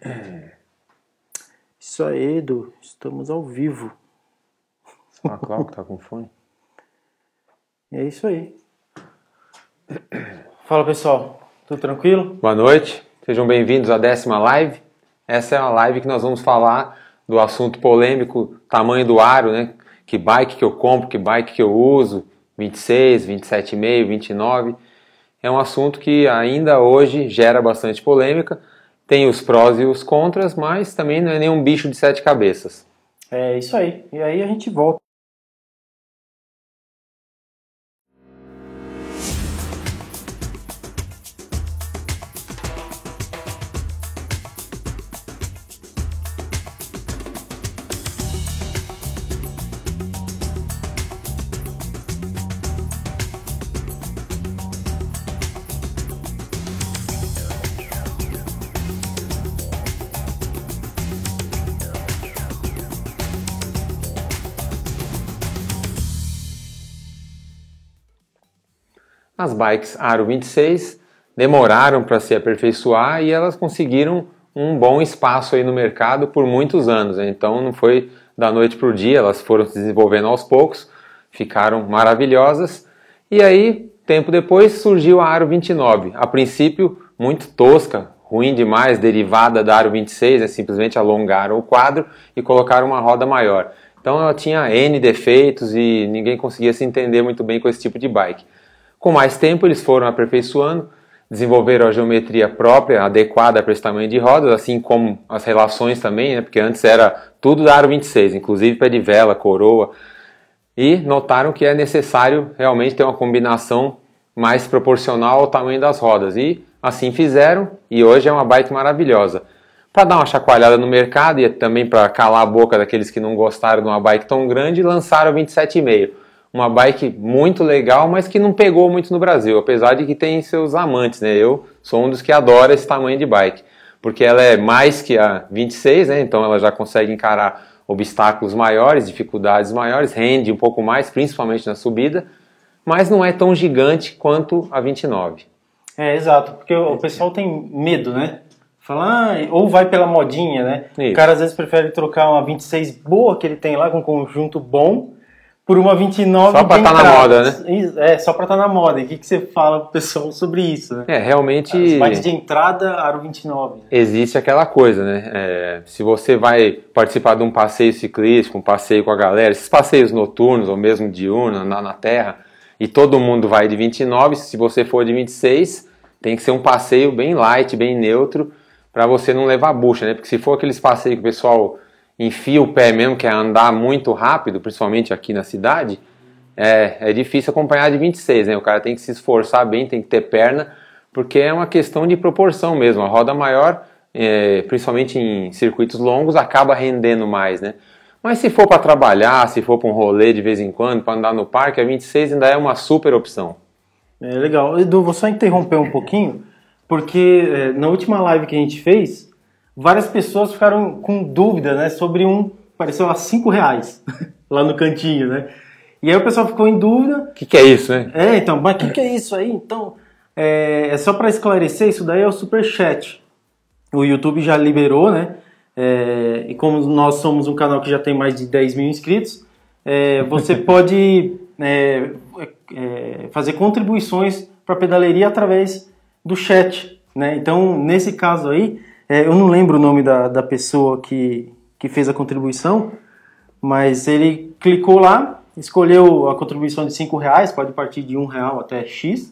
Isso aí, Edu, estamos ao vivo. Ah, claro que tá com fone. é isso aí. Fala pessoal, tudo tranquilo? Boa noite, sejam bem-vindos à décima live. Essa é a live que nós vamos falar do assunto polêmico tamanho do aro, né? Que bike que eu compro, que bike que eu uso, 26, 27,5, 29. É um assunto que ainda hoje gera bastante polêmica, tem os prós e os contras, mas também não é nenhum bicho de sete cabeças. É isso aí. E aí a gente volta As bikes Aro 26 demoraram para se aperfeiçoar e elas conseguiram um bom espaço aí no mercado por muitos anos. Né? Então não foi da noite para o dia, elas foram se desenvolvendo aos poucos, ficaram maravilhosas. E aí, tempo depois, surgiu a Aro 29. A princípio, muito tosca, ruim demais, derivada da Aro 26, né? simplesmente alongaram o quadro e colocaram uma roda maior. Então ela tinha N defeitos e ninguém conseguia se entender muito bem com esse tipo de bike. Com mais tempo, eles foram aperfeiçoando, desenvolveram a geometria própria, adequada para esse tamanho de rodas, assim como as relações também, né? porque antes era tudo da aro 26, inclusive pé de vela, coroa, e notaram que é necessário realmente ter uma combinação mais proporcional ao tamanho das rodas. E assim fizeram, e hoje é uma bike maravilhosa. Para dar uma chacoalhada no mercado e também para calar a boca daqueles que não gostaram de uma bike tão grande, lançaram 27,5 uma bike muito legal, mas que não pegou muito no Brasil, apesar de que tem seus amantes, né? Eu sou um dos que adora esse tamanho de bike, porque ela é mais que a 26, né? Então ela já consegue encarar obstáculos maiores, dificuldades maiores, rende um pouco mais, principalmente na subida, mas não é tão gigante quanto a 29. É, exato, porque o pessoal tem medo, né? Fala, ah, ou vai pela modinha, né? Isso. O cara às vezes prefere trocar uma 26 boa que ele tem lá, com um conjunto bom, por uma 29 Só pra estar tá na moda, né? É, só pra estar tá na moda. E o que, que você fala pro pessoal sobre isso, né? É, realmente. As partes de entrada, aro 29. Né? Existe aquela coisa, né? É, se você vai participar de um passeio ciclístico, um passeio com a galera, esses passeios noturnos ou mesmo diurnos na, na Terra, e todo mundo vai de 29, se você for de 26, tem que ser um passeio bem light, bem neutro, para você não levar bucha, né? Porque se for aqueles passeios que o pessoal enfia o pé mesmo, que é andar muito rápido, principalmente aqui na cidade, é, é difícil acompanhar de 26, né? O cara tem que se esforçar bem, tem que ter perna, porque é uma questão de proporção mesmo. A roda maior, é, principalmente em circuitos longos, acaba rendendo mais, né? Mas se for para trabalhar, se for para um rolê de vez em quando, para andar no parque, a 26 ainda é uma super opção. É legal. Edu, vou só interromper um pouquinho, porque é, na última live que a gente fez, várias pessoas ficaram com dúvida, né, sobre um, pareceu lá cinco reais, lá no cantinho, né? E aí o pessoal ficou em dúvida. O que, que é isso, hein? É, então, mas o que, que é isso aí? Então, é, é só para esclarecer, isso daí é o super chat. O YouTube já liberou, né? É, e como nós somos um canal que já tem mais de 10 mil inscritos, é, você pode é, é, fazer contribuições para a pedaleria através do chat. Né? Então, nesse caso aí, é, eu não lembro o nome da, da pessoa que, que fez a contribuição, mas ele clicou lá, escolheu a contribuição de 5 reais, pode partir de 1 um real até X,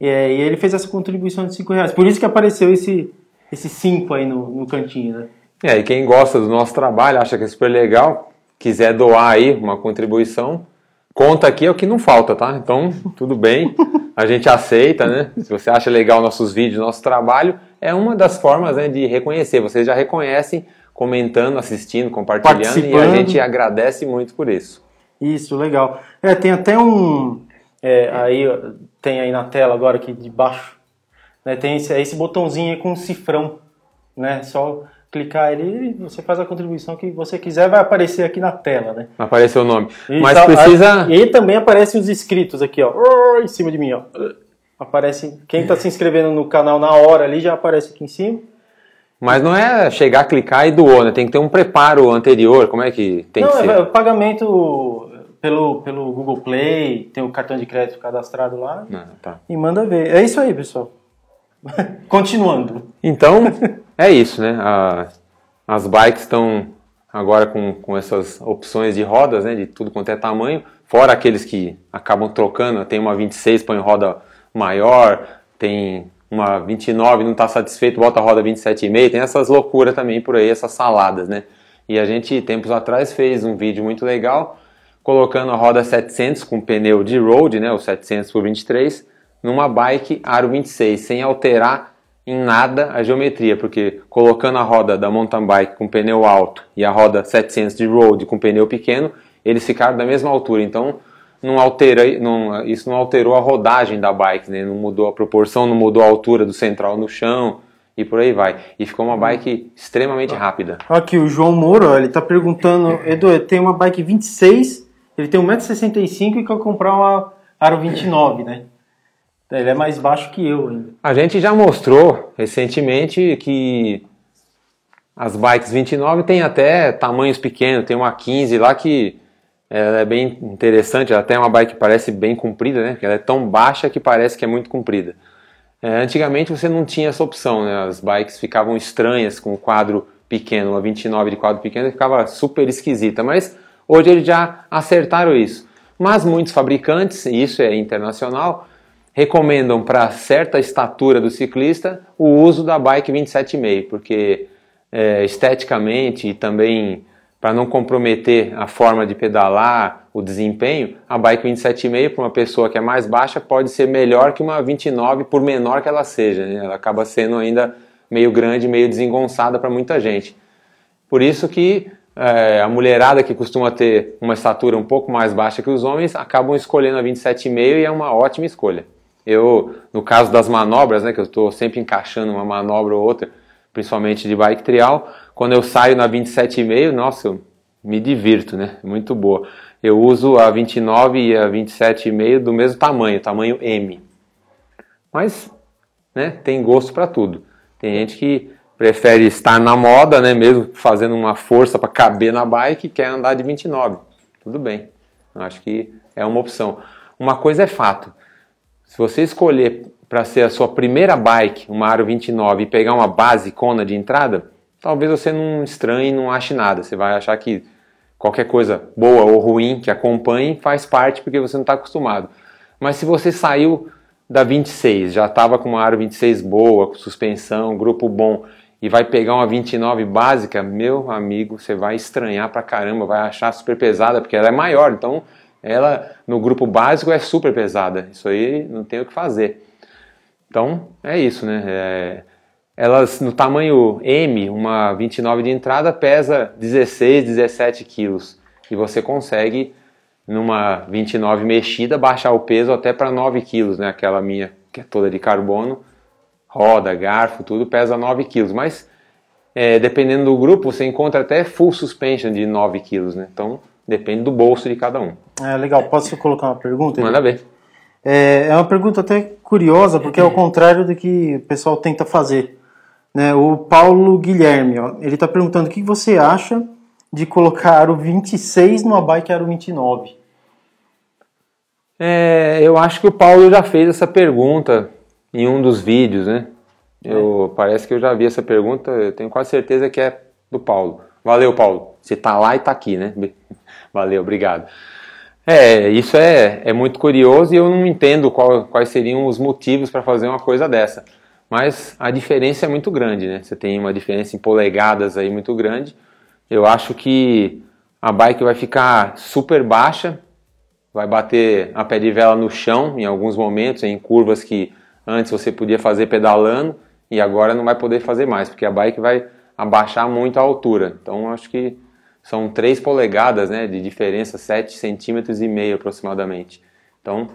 é, e ele fez essa contribuição de 5 reais. Por isso que apareceu esse 5 esse cinco aí no, no cantinho, né? É, e quem gosta do nosso trabalho, acha que é super legal, quiser doar aí uma contribuição, conta aqui é o que não falta, tá? Então, tudo bem, a gente aceita, né? Se você acha legal nossos vídeos, nosso trabalho, é uma das formas né, de reconhecer. Vocês já reconhecem comentando, assistindo, compartilhando e a gente agradece muito por isso. Isso, legal. É, tem até um. É, aí, tem aí na tela agora aqui de baixo. Né, tem esse, é esse botãozinho aí com um cifrão. Né, só clicar ele você faz a contribuição que você quiser, vai aparecer aqui na tela, né? Aparece o nome. E Mas tá, precisa. E também aparecem os inscritos aqui, ó. Em cima de mim, ó aparece. Quem está é. se inscrevendo no canal na hora ali já aparece aqui em cima. Mas não é chegar, clicar e doou, né? Tem que ter um preparo anterior. Como é que tem não, que é ser? É, pagamento pelo, pelo Google Play, tem o cartão de crédito cadastrado lá. Ah, tá. E manda ver. É isso aí, pessoal. Continuando. Então, é isso, né? A, as bikes estão agora com, com essas opções de rodas, né? De tudo quanto é tamanho. Fora aqueles que acabam trocando. Tem uma 26, põe roda maior, tem uma 29, não está satisfeito, bota a roda 27,5, tem essas loucuras também por aí, essas saladas, né? E a gente, tempos atrás, fez um vídeo muito legal, colocando a roda 700 com pneu de road, né, o 700 por 23, numa bike aro 26, sem alterar em nada a geometria, porque colocando a roda da mountain bike com pneu alto e a roda 700 de road com pneu pequeno, eles ficaram da mesma altura, então não altera, não, isso não alterou a rodagem da bike, né? não mudou a proporção, não mudou a altura do central no chão e por aí vai. E ficou uma bike extremamente rápida. Aqui, o João Moura, ele está perguntando, Edu, tem uma bike 26, ele tem 1,65m e quer comprar uma Aro 29, né? Ele é mais baixo que eu ainda. A gente já mostrou recentemente que as bikes 29 tem até tamanhos pequenos, tem uma 15 lá que é, ela é bem interessante, ela tem uma bike que parece bem comprida, né? Porque ela é tão baixa que parece que é muito comprida. É, antigamente você não tinha essa opção, né? As bikes ficavam estranhas com o quadro pequeno, uma 29 de quadro pequeno ficava super esquisita, mas hoje eles já acertaram isso. Mas muitos fabricantes, e isso é internacional, recomendam para certa estatura do ciclista o uso da bike 27,5, porque é, esteticamente e também para não comprometer a forma de pedalar, o desempenho, a bike 27,5 para uma pessoa que é mais baixa pode ser melhor que uma 29, por menor que ela seja. Né? Ela acaba sendo ainda meio grande, meio desengonçada para muita gente. Por isso que é, a mulherada que costuma ter uma estatura um pouco mais baixa que os homens acabam escolhendo a 27,5 e é uma ótima escolha. Eu, no caso das manobras, né, que eu estou sempre encaixando uma manobra ou outra, principalmente de bike trial. Quando eu saio na 27,5, nossa, eu me divirto, né? Muito boa. Eu uso a 29 e a 27,5 do mesmo tamanho, tamanho M. Mas, né, tem gosto para tudo. Tem gente que prefere estar na moda, né, mesmo fazendo uma força para caber na bike, e quer andar de 29. Tudo bem. Acho que é uma opção. Uma coisa é fato. Se você escolher para ser a sua primeira bike, uma Aro 29, e pegar uma base cona de entrada, talvez você não estranhe, não ache nada. Você vai achar que qualquer coisa boa ou ruim que acompanhe faz parte porque você não está acostumado. Mas se você saiu da 26, já estava com uma Aro 26 boa, com suspensão, grupo bom, e vai pegar uma 29 básica, meu amigo, você vai estranhar pra caramba, vai achar super pesada, porque ela é maior, então ela no grupo básico é super pesada. Isso aí não tem o que fazer. Então, é isso, né? É, elas, no tamanho M, uma 29 de entrada pesa 16, 17 quilos. E você consegue, numa 29 mexida, baixar o peso até para 9 quilos, né? Aquela minha, que é toda de carbono, roda, garfo, tudo pesa 9 quilos. Mas, é, dependendo do grupo, você encontra até full suspension de 9 quilos, né? Então, depende do bolso de cada um. É, legal. Posso colocar uma pergunta? Manda ver. É, é uma pergunta até curiosa, porque é ao contrário do que o pessoal tenta fazer. Né? O Paulo Guilherme, ó, ele está perguntando o que você acha de colocar aro 26 numa bike aro 29? É, eu acho que o Paulo já fez essa pergunta em um dos vídeos, né? Eu, é. Parece que eu já vi essa pergunta, eu tenho quase certeza que é do Paulo. Valeu, Paulo. Você tá lá e tá aqui, né? Valeu, obrigado. É, isso é, é muito curioso e eu não entendo qual, quais seriam os motivos para fazer uma coisa dessa. Mas a diferença é muito grande, né? Você tem uma diferença em polegadas aí muito grande. Eu acho que a bike vai ficar super baixa, vai bater a pedivela no chão em alguns momentos, em curvas que antes você podia fazer pedalando e agora não vai poder fazer mais, porque a bike vai abaixar muito a altura. Então acho que são 3 polegadas né, de diferença, 7 centímetros e meio aproximadamente. Então,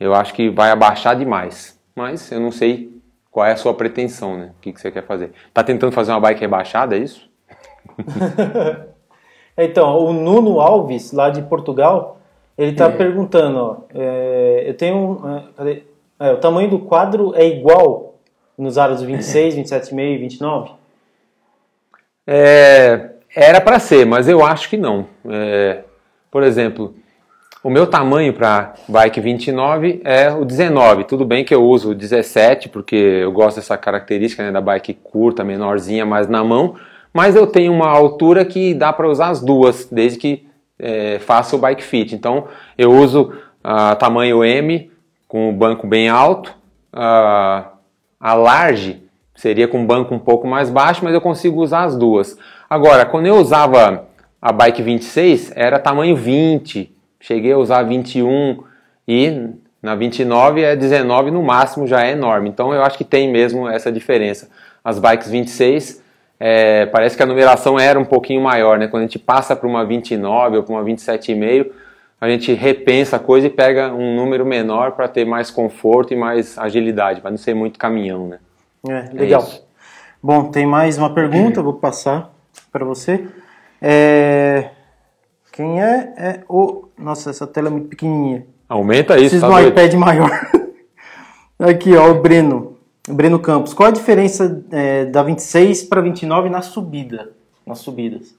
eu acho que vai abaixar demais. Mas eu não sei qual é a sua pretensão, né? O que, que você quer fazer. Tá tentando fazer uma bike rebaixada, é isso? É, então, o Nuno Alves, lá de Portugal, ele tá é. perguntando, ó, é, eu tenho... É, é, o tamanho do quadro é igual nos aros 26, 27,5 e 29? É... Era para ser, mas eu acho que não. É, por exemplo, o meu tamanho para bike 29 é o 19. Tudo bem que eu uso o 17, porque eu gosto dessa característica né, da bike curta, menorzinha, mais na mão. Mas eu tenho uma altura que dá para usar as duas, desde que é, faça o bike fit. Então eu uso a ah, tamanho M com o banco bem alto, ah, a large seria com o banco um pouco mais baixo, mas eu consigo usar as duas. Agora, quando eu usava a bike 26, era tamanho 20, cheguei a usar 21 e na 29 é 19 no máximo, já é enorme. Então eu acho que tem mesmo essa diferença. As bikes 26 é, parece que a numeração era um pouquinho maior, né? Quando a gente passa para uma 29 ou para uma 27,5, a gente repensa a coisa e pega um número menor para ter mais conforto e mais agilidade, para não ser muito caminhão, né? É, legal. É Bom, tem mais uma pergunta, vou passar para você. É... Quem é? É o. Nossa, essa tela é muito pequenininha. Aumenta isso. Preciso tá de um iPad maior. Aqui, ó, o Breno. Breno Campos. Qual a diferença é, da 26 para 29 na subida? Nas subidas.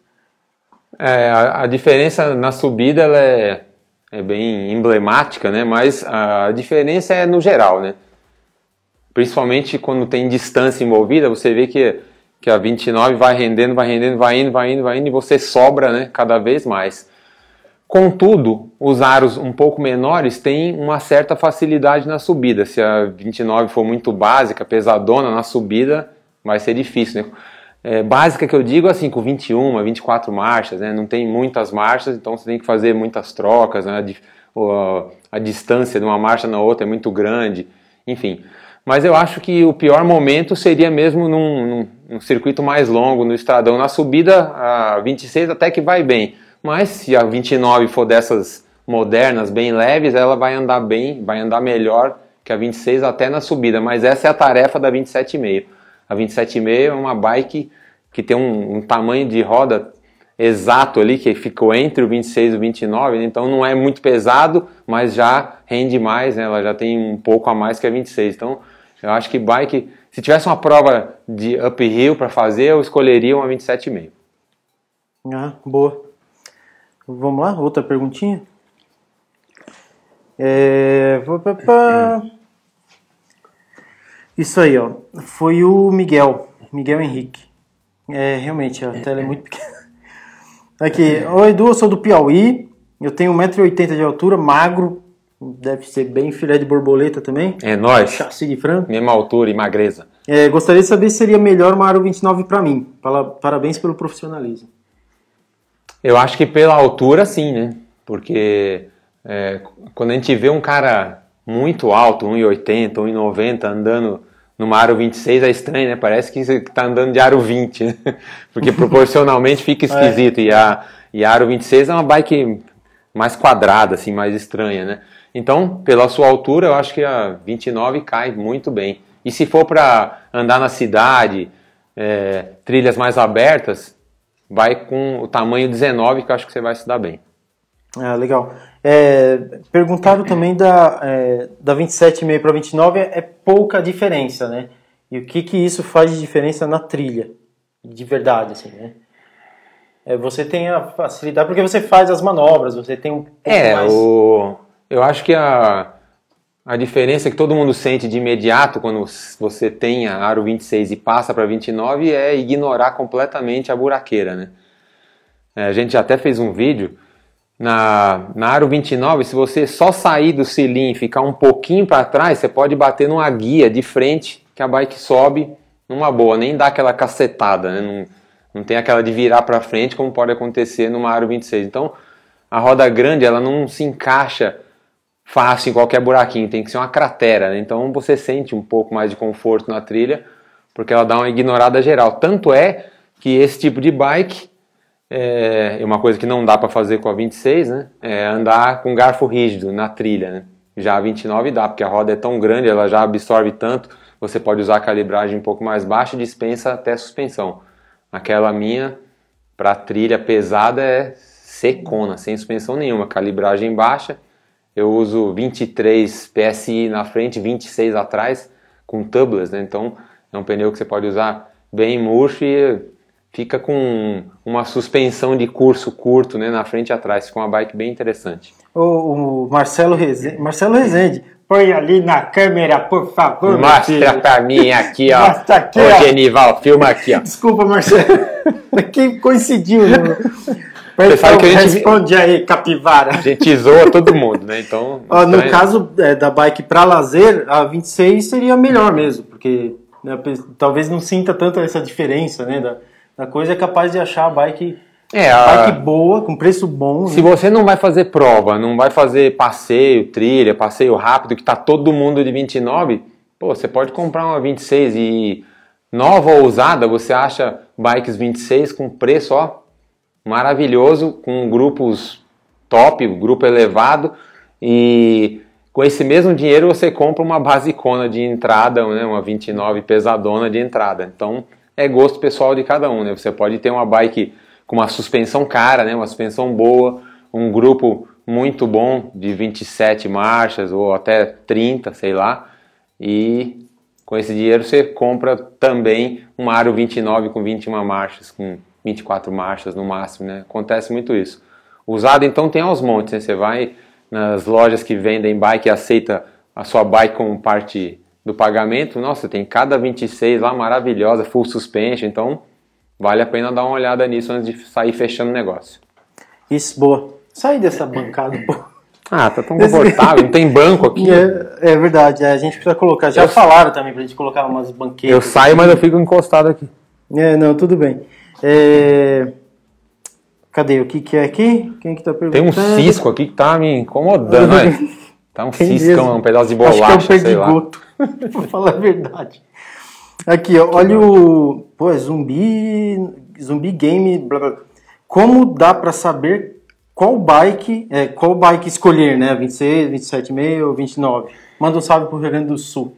É, a, a, diferença na subida ela é, é bem emblemática, né? Mas a diferença é no geral, né? Principalmente quando tem distância envolvida, você vê que que a 29 vai rendendo, vai rendendo, vai indo, vai indo, vai indo, e você sobra né, cada vez mais. Contudo, os aros um pouco menores têm uma certa facilidade na subida. Se a 29 for muito básica, pesadona na subida, vai ser difícil. Né? É, básica que eu digo é assim, com 21, 24 marchas, né? não tem muitas marchas, então você tem que fazer muitas trocas, né? a, a distância de uma marcha na outra é muito grande, enfim. Mas eu acho que o pior momento seria mesmo num, num um circuito mais longo no estradão, na subida a 26 até que vai bem. Mas se a 29 for dessas modernas, bem leves, ela vai andar bem, vai andar melhor que a 26 até na subida. Mas essa é a tarefa da 27,5. A 27,5 é uma bike que tem um, um, tamanho de roda exato ali, que ficou entre o 26 e o 29, então não é muito pesado, mas já rende mais, né? ela já tem um pouco a mais que a 26. Então eu acho que bike se tivesse uma prova de uphill para fazer, eu escolheria uma 27,5. Ah, boa. Vamos lá, outra perguntinha. É... Isso aí, ó. Foi o Miguel, Miguel Henrique. É, realmente, a tela é muito pequena. Aqui, oi Edu, eu sou do Piauí, eu tenho 1,80m de altura, magro, Deve ser bem filé de borboleta também. É nóis. Chassi de frango. Mesma altura e magreza. É, gostaria de saber se seria melhor uma Aro 29 para mim. Parabéns pelo profissionalismo. Eu acho que pela altura, sim, né? Porque é, quando a gente vê um cara muito alto, 1,80, 1,90, andando numa aro 26 é estranho, né? Parece que está andando de aro 20, né? porque proporcionalmente fica é. esquisito. é. E a e a aro 26 é uma bike mais quadrada, assim, mais estranha, né? Então, pela sua altura, eu acho que a 29 cai muito bem. E se for para andar na cidade, é, trilhas mais abertas, vai com o tamanho 19, que eu acho que você vai se dar bem. Ah, legal. É, perguntaram também da, é, da 27,5 para 29, é pouca diferença, né? E o que, que isso faz de diferença na trilha, de verdade, assim, né? É, você tem a facilidade, porque você faz as manobras, você tem um É, mais... o... eu acho que a, a diferença que todo mundo sente de imediato quando você tem a aro 26 e passa para 29 é ignorar completamente a buraqueira, né? É, a gente até fez um vídeo na, na aro 29, se você só sair do cilindro e ficar um pouquinho para trás, você pode bater numa guia de frente que a bike sobe numa boa, nem dá aquela cacetada, né? Não tem aquela de virar para frente como pode acontecer numa aro 26. Então, a roda grande ela não se encaixa fácil em qualquer buraquinho, tem que ser uma cratera. Né? Então você sente um pouco mais de conforto na trilha, porque ela dá uma ignorada geral. Tanto é que esse tipo de bike é uma coisa que não dá para fazer com a 26, né? É andar com garfo rígido na trilha, né? Já a 29 dá, porque a roda é tão grande, ela já absorve tanto, você pode usar a calibragem um pouco mais baixa, dispensa até suspensão. Aquela minha para trilha pesada é secona, sem suspensão nenhuma, calibragem baixa. Eu uso 23 PSI na frente, 26 atrás, com tubeless, né? Então é um pneu que você pode usar bem murcho e fica com uma suspensão de curso curto, né? Na frente e atrás, com uma bike bem interessante. O, o Marcelo Rezende, Marcelo Rezende, Põe ali na câmera, por favor. Mostra para mim aqui, ó. Mostra aqui, Ô, ó. Genival, filma aqui, ó. Desculpa, Marcelo. Aqui coincidiu. Então, que a gente... responde aí, capivara. A gente zoa todo mundo, né? Então. Ó, no caso é, da bike para lazer, a 26 seria melhor mesmo, porque né, talvez não sinta tanto essa diferença, né? Da, da coisa é capaz de achar a bike é, a... Bike boa, com preço bom. Se né? você não vai fazer prova, não vai fazer passeio, trilha, passeio rápido, que tá todo mundo de 29, pô, você pode comprar uma 26 e nova ou usada, você acha bikes 26 com preço, ó, maravilhoso, com grupos top, grupo elevado e com esse mesmo dinheiro você compra uma basicona de entrada, né, uma 29 pesadona de entrada. Então, é gosto pessoal de cada um, né? Você pode ter uma bike com uma suspensão cara, né, uma suspensão boa, um grupo muito bom de 27 marchas ou até 30, sei lá. E com esse dinheiro você compra também uma Aro 29 com 21 marchas, com 24 marchas no máximo, né? Acontece muito isso. Usado então tem aos montes, né? Você vai nas lojas que vendem bike e aceita a sua bike como parte do pagamento. Nossa, tem cada 26 lá maravilhosa, full suspension, então Vale a pena dar uma olhada nisso antes de sair fechando o negócio. Isso, boa. Sai dessa bancada, pô. Ah, tá tão confortável, não tem banco aqui. É, é verdade, é, a gente precisa colocar. Já eu falaram também pra gente colocar umas banquetas. Eu saio, aqui. mas eu fico encostado aqui. É, não, tudo bem. É... Cadê? O que, que é aqui? Quem que tá perguntando? Tem um cisco aqui que tá me incomodando, né? Tá um Tem ciscão, mesmo. um pedaço de bolacha, Acho que é um sei lá. Vou falar a verdade. Aqui, ó, olha o. Pô, é zumbi. Zumbi game. Blá, blá. Como dá para saber qual bike. É, qual bike escolher, né? 26, 27,5 ou 29? Manda um salve pro Rio Grande do Sul.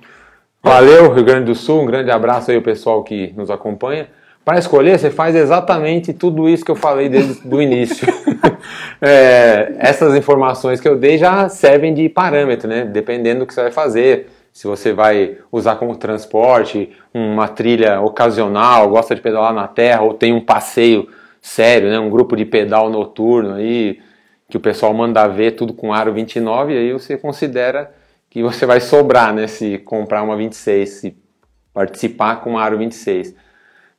Valeu, Rio Grande do Sul. Um grande abraço aí ao pessoal que nos acompanha. Para escolher, você faz exatamente tudo isso que eu falei desde o início. é, essas informações que eu dei já servem de parâmetro, né? Dependendo do que você vai fazer se você vai usar como transporte uma trilha ocasional, gosta de pedalar na terra ou tem um passeio sério, né, um grupo de pedal noturno aí que o pessoal manda ver tudo com aro 29, aí você considera que você vai sobrar, né, se comprar uma 26, se participar com uma aro 26.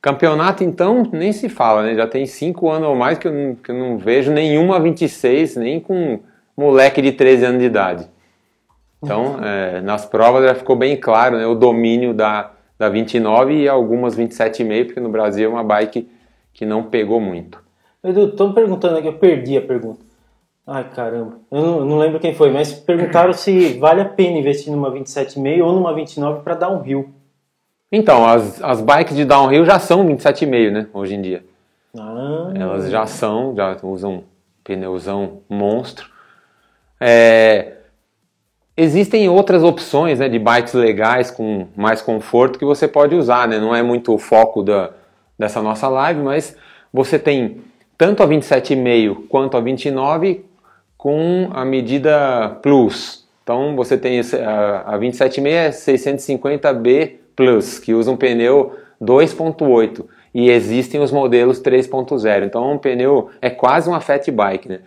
Campeonato então nem se fala, né? Já tem cinco anos ou mais que eu que eu não vejo nenhuma 26, nem com moleque de 13 anos de idade. Então, é, nas provas já ficou bem claro né, o domínio da, da 29 e algumas 27,5, porque no Brasil é uma bike que não pegou muito. Edu, estão perguntando aqui, eu perdi a pergunta. Ai, caramba. Eu não, não, lembro quem foi, mas perguntaram se vale a pena investir numa 27,5 ou numa 29 para downhill. Então, as, as bikes de downhill já são 27,5, né, hoje em dia. Ah. Elas já são, já usam pneuzão monstro. É, Existem outras opções né, de bikes legais com mais conforto que você pode usar, né? não é muito o foco da, dessa nossa live, mas você tem tanto a 27,5 quanto a 29 com a medida Plus. Então você tem a, a 27,5 é 650B Plus, que usa um pneu 2.8 e existem os modelos 3.0. Então um pneu é quase uma fat bike, né?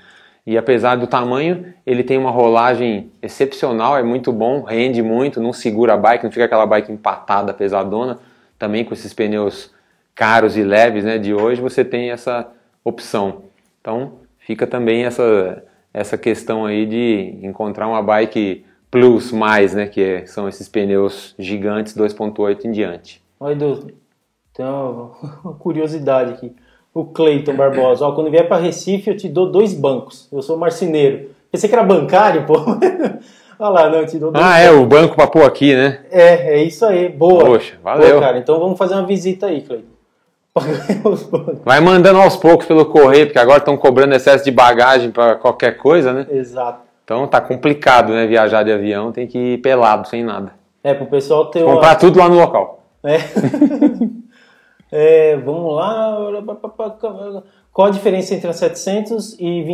E apesar do tamanho, ele tem uma rolagem excepcional, é muito bom, rende muito, não segura a bike, não fica aquela bike empatada, pesadona. Também com esses pneus caros e leves né, de hoje, você tem essa opção. Então fica também essa, essa questão aí de encontrar uma bike plus mais, né, que é, são esses pneus gigantes 2.8 em diante. Oi, Edu, tem uma curiosidade aqui o Cleiton Barbosa, ó, quando vier para Recife eu te dou dois bancos, eu sou marceneiro. Pensei que era bancário, pô. Olha lá, não, te dou dois Ah, bancos. é, o banco pra pôr aqui, né? É, é isso aí, boa. Poxa, valeu. Boa, cara, então vamos fazer uma visita aí, Cleiton. Vai mandando aos poucos pelo correio, porque agora estão cobrando excesso de bagagem para qualquer coisa, né? Exato. Então tá complicado, né? Viajar de avião, tem que ir pelado, sem nada. É, pro pessoal ter. Comprar uma... tudo lá no local. É. É, vamos lá. Qual a diferença entre a 700 e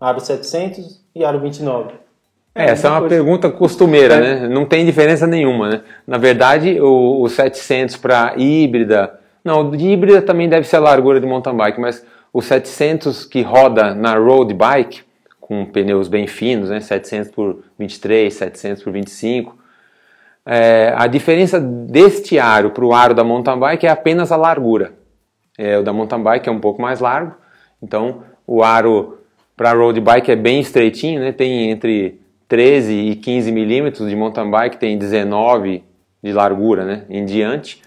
Aro 700 e aro 29? É, essa é uma pergunta costumeira, é. né? Não tem diferença nenhuma, né? Na verdade, o, o 700 para híbrida... Não, de híbrida também deve ser a largura de mountain bike, mas o 700 que roda na road bike, com pneus bem finos, né? 700 por 23, 700 por 25, é, a diferença deste aro para o aro da mountain bike é apenas a largura. É, o da mountain bike é um pouco mais largo, então o aro para road bike é bem estreitinho, né? tem entre 13 e 15 milímetros de mountain bike, tem 19 de largura né? em diante.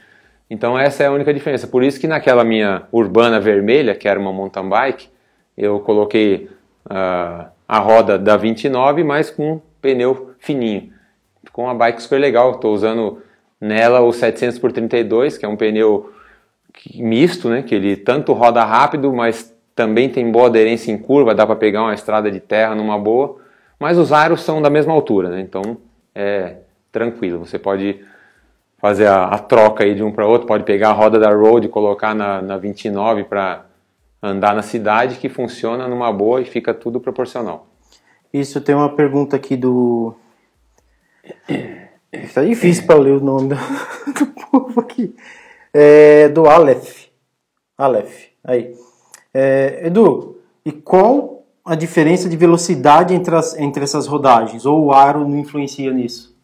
Então essa é a única diferença. Por isso que naquela minha urbana vermelha, que era uma mountain bike, eu coloquei uh, a roda da 29, mas com pneu fininho ficou uma bike super legal. Estou usando nela o 700 por 32, que é um pneu misto, né? Que ele tanto roda rápido, mas também tem boa aderência em curva, dá para pegar uma estrada de terra numa boa. Mas os aros são da mesma altura, né? Então é tranquilo. Você pode fazer a, a troca aí de um para outro, pode pegar a roda da road e colocar na, na 29 para andar na cidade, que funciona numa boa e fica tudo proporcional. Isso tem uma pergunta aqui do Está difícil para ler o nome do, do povo aqui. É, do Aleph. Aleph, aí. É, Edu, e qual a diferença de velocidade entre, as, entre essas rodagens? Ou o aro não influencia nisso?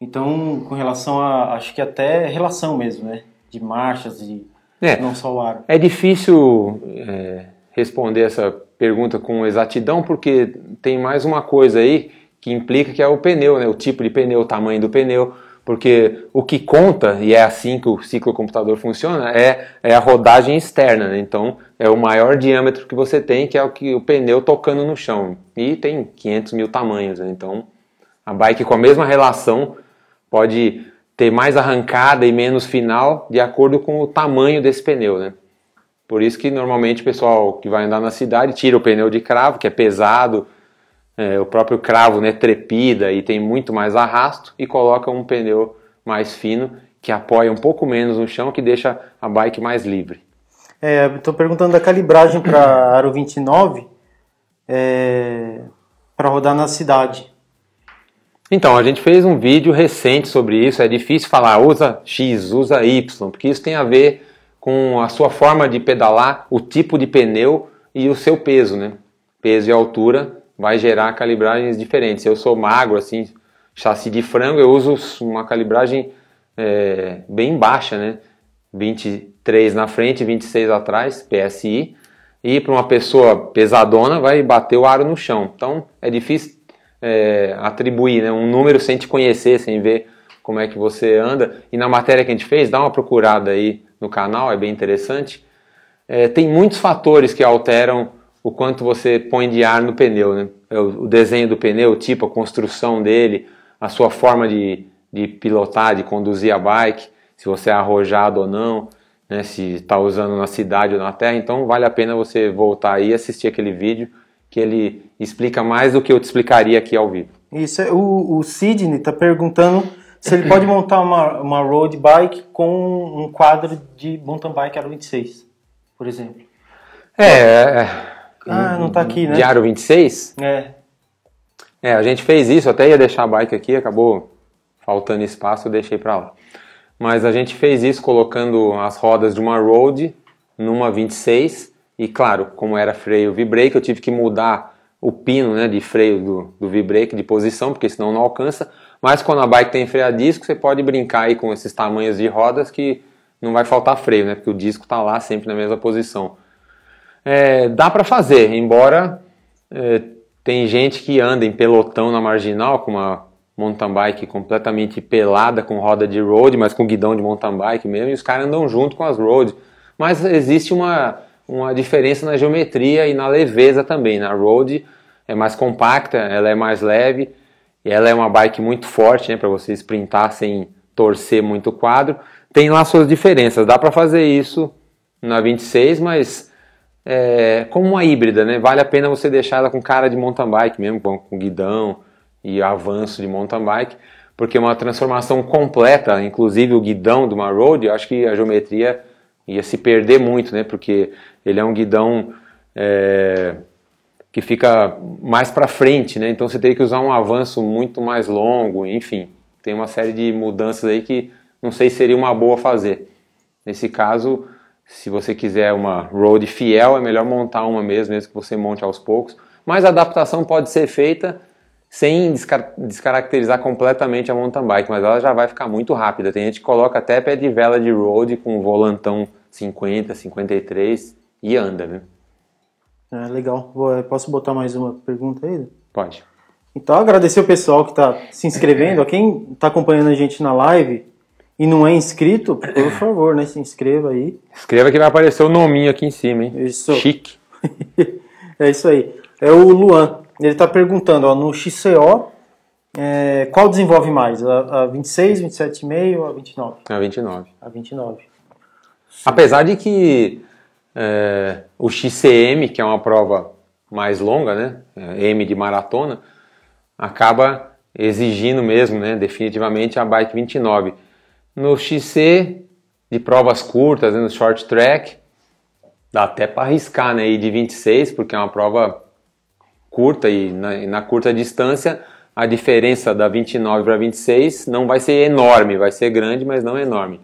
Então, com relação a. Acho que até relação mesmo, né? De marchas, e É, não só o aro. É difícil é, responder essa pergunta com exatidão, porque tem mais uma coisa aí que implica que é o pneu, né? o tipo de pneu, o tamanho do pneu, porque o que conta, e é assim que o ciclo computador funciona, é, é a rodagem externa. Né? Então, é o maior diâmetro que você tem, que é o que o pneu tocando no chão. E tem 500 mil tamanhos. Né? Então, a bike com a mesma relação pode ter mais arrancada e menos final de acordo com o tamanho desse pneu. Né? Por isso que normalmente o pessoal que vai andar na cidade tira o pneu de cravo, que é pesado, é, o próprio cravo né, trepida e tem muito mais arrasto e coloca um pneu mais fino que apoia um pouco menos no chão, que deixa a bike mais livre. Estou é, perguntando da calibragem para Aro 29 é, para rodar na cidade. Então, a gente fez um vídeo recente sobre isso. É difícil falar usa X, usa Y, porque isso tem a ver com a sua forma de pedalar, o tipo de pneu e o seu peso, né? Peso e altura vai gerar calibragens diferentes. eu sou magro, assim, chassi de frango, eu uso uma calibragem é, bem baixa, né? 23 na frente, 26 atrás, PSI. E para uma pessoa pesadona, vai bater o aro no chão. Então é difícil é, atribuir né? um número sem te conhecer, sem ver como é que você anda. E na matéria que a gente fez, dá uma procurada aí no canal, é bem interessante. É, tem muitos fatores que alteram o quanto você põe de ar no pneu, né? É o desenho do pneu, o tipo, a construção dele, a sua forma de, de pilotar, de conduzir a bike, se você é arrojado ou não, né? Se está usando na cidade ou na terra, então vale a pena você voltar aí e assistir aquele vídeo que ele explica mais do que eu te explicaria aqui ao vivo. Isso, é, o, o Sidney está perguntando se ele pode montar uma, uma road bike com um quadro de mountain bike Aro 26, por exemplo. É, é ah, não tá aqui, né? Diário 26. É. É, a gente fez isso, até ia deixar a bike aqui, acabou faltando espaço, eu deixei pra lá. Mas a gente fez isso colocando as rodas de uma road numa 26 e claro, como era freio V-brake, eu tive que mudar o pino né, de freio do, do V-brake de posição, porque senão não alcança. Mas quando a bike tem freio a disco, você pode brincar aí com esses tamanhos de rodas que não vai faltar freio, né? Porque o disco está lá sempre na mesma posição é, dá para fazer, embora é, tem gente que anda em pelotão na marginal com uma mountain bike completamente pelada com roda de road, mas com guidão de mountain bike mesmo, e os caras andam junto com as road, Mas existe uma, uma diferença na geometria e na leveza também. Na road é mais compacta, ela é mais leve, e ela é uma bike muito forte, né, para você sprintar sem torcer muito o quadro. Tem lá suas diferenças. Dá para fazer isso na 26, mas é, como uma híbrida, né? Vale a pena você deixar ela com cara de mountain bike mesmo, com guidão e avanço de mountain bike, porque é uma transformação completa, inclusive o guidão de uma road, eu acho que a geometria ia se perder muito, né? Porque ele é um guidão é, que fica mais para frente, né? Então você teria que usar um avanço muito mais longo, enfim, tem uma série de mudanças aí que não sei se seria uma boa fazer. Nesse caso, se você quiser uma road fiel, é melhor montar uma mesmo, mesmo que você monte aos poucos. Mas a adaptação pode ser feita sem descar descaracterizar completamente a mountain bike, mas ela já vai ficar muito rápida. Tem gente que coloca até pé de vela de road com volantão 50, 53 e anda, né? É, legal. Eh, posso botar mais uma pergunta aí? Pode. Então, agradecer o pessoal que está se inscrevendo, a quem está acompanhando a gente na live e não é inscrito, por favor, né? Se inscreva aí. Escreva que vai aparecer o nominho aqui em cima, hein? Isso. Chique. é isso aí. É o Luan. Ele está perguntando, ó, no XCO, é, qual desenvolve mais? A, a 26, 27,5 ou a 29? A 29. A 29. Sim. Apesar de que é, o XCM, que é uma prova mais longa, né? É, M de maratona, acaba exigindo mesmo, né, definitivamente a bike 29. No XC, de provas curtas, né, no short track, dá até para arriscar, né? de 26, porque é uma prova curta e na, e na curta distância a diferença da 29 para 26 não vai ser enorme, vai ser grande, mas não é enorme.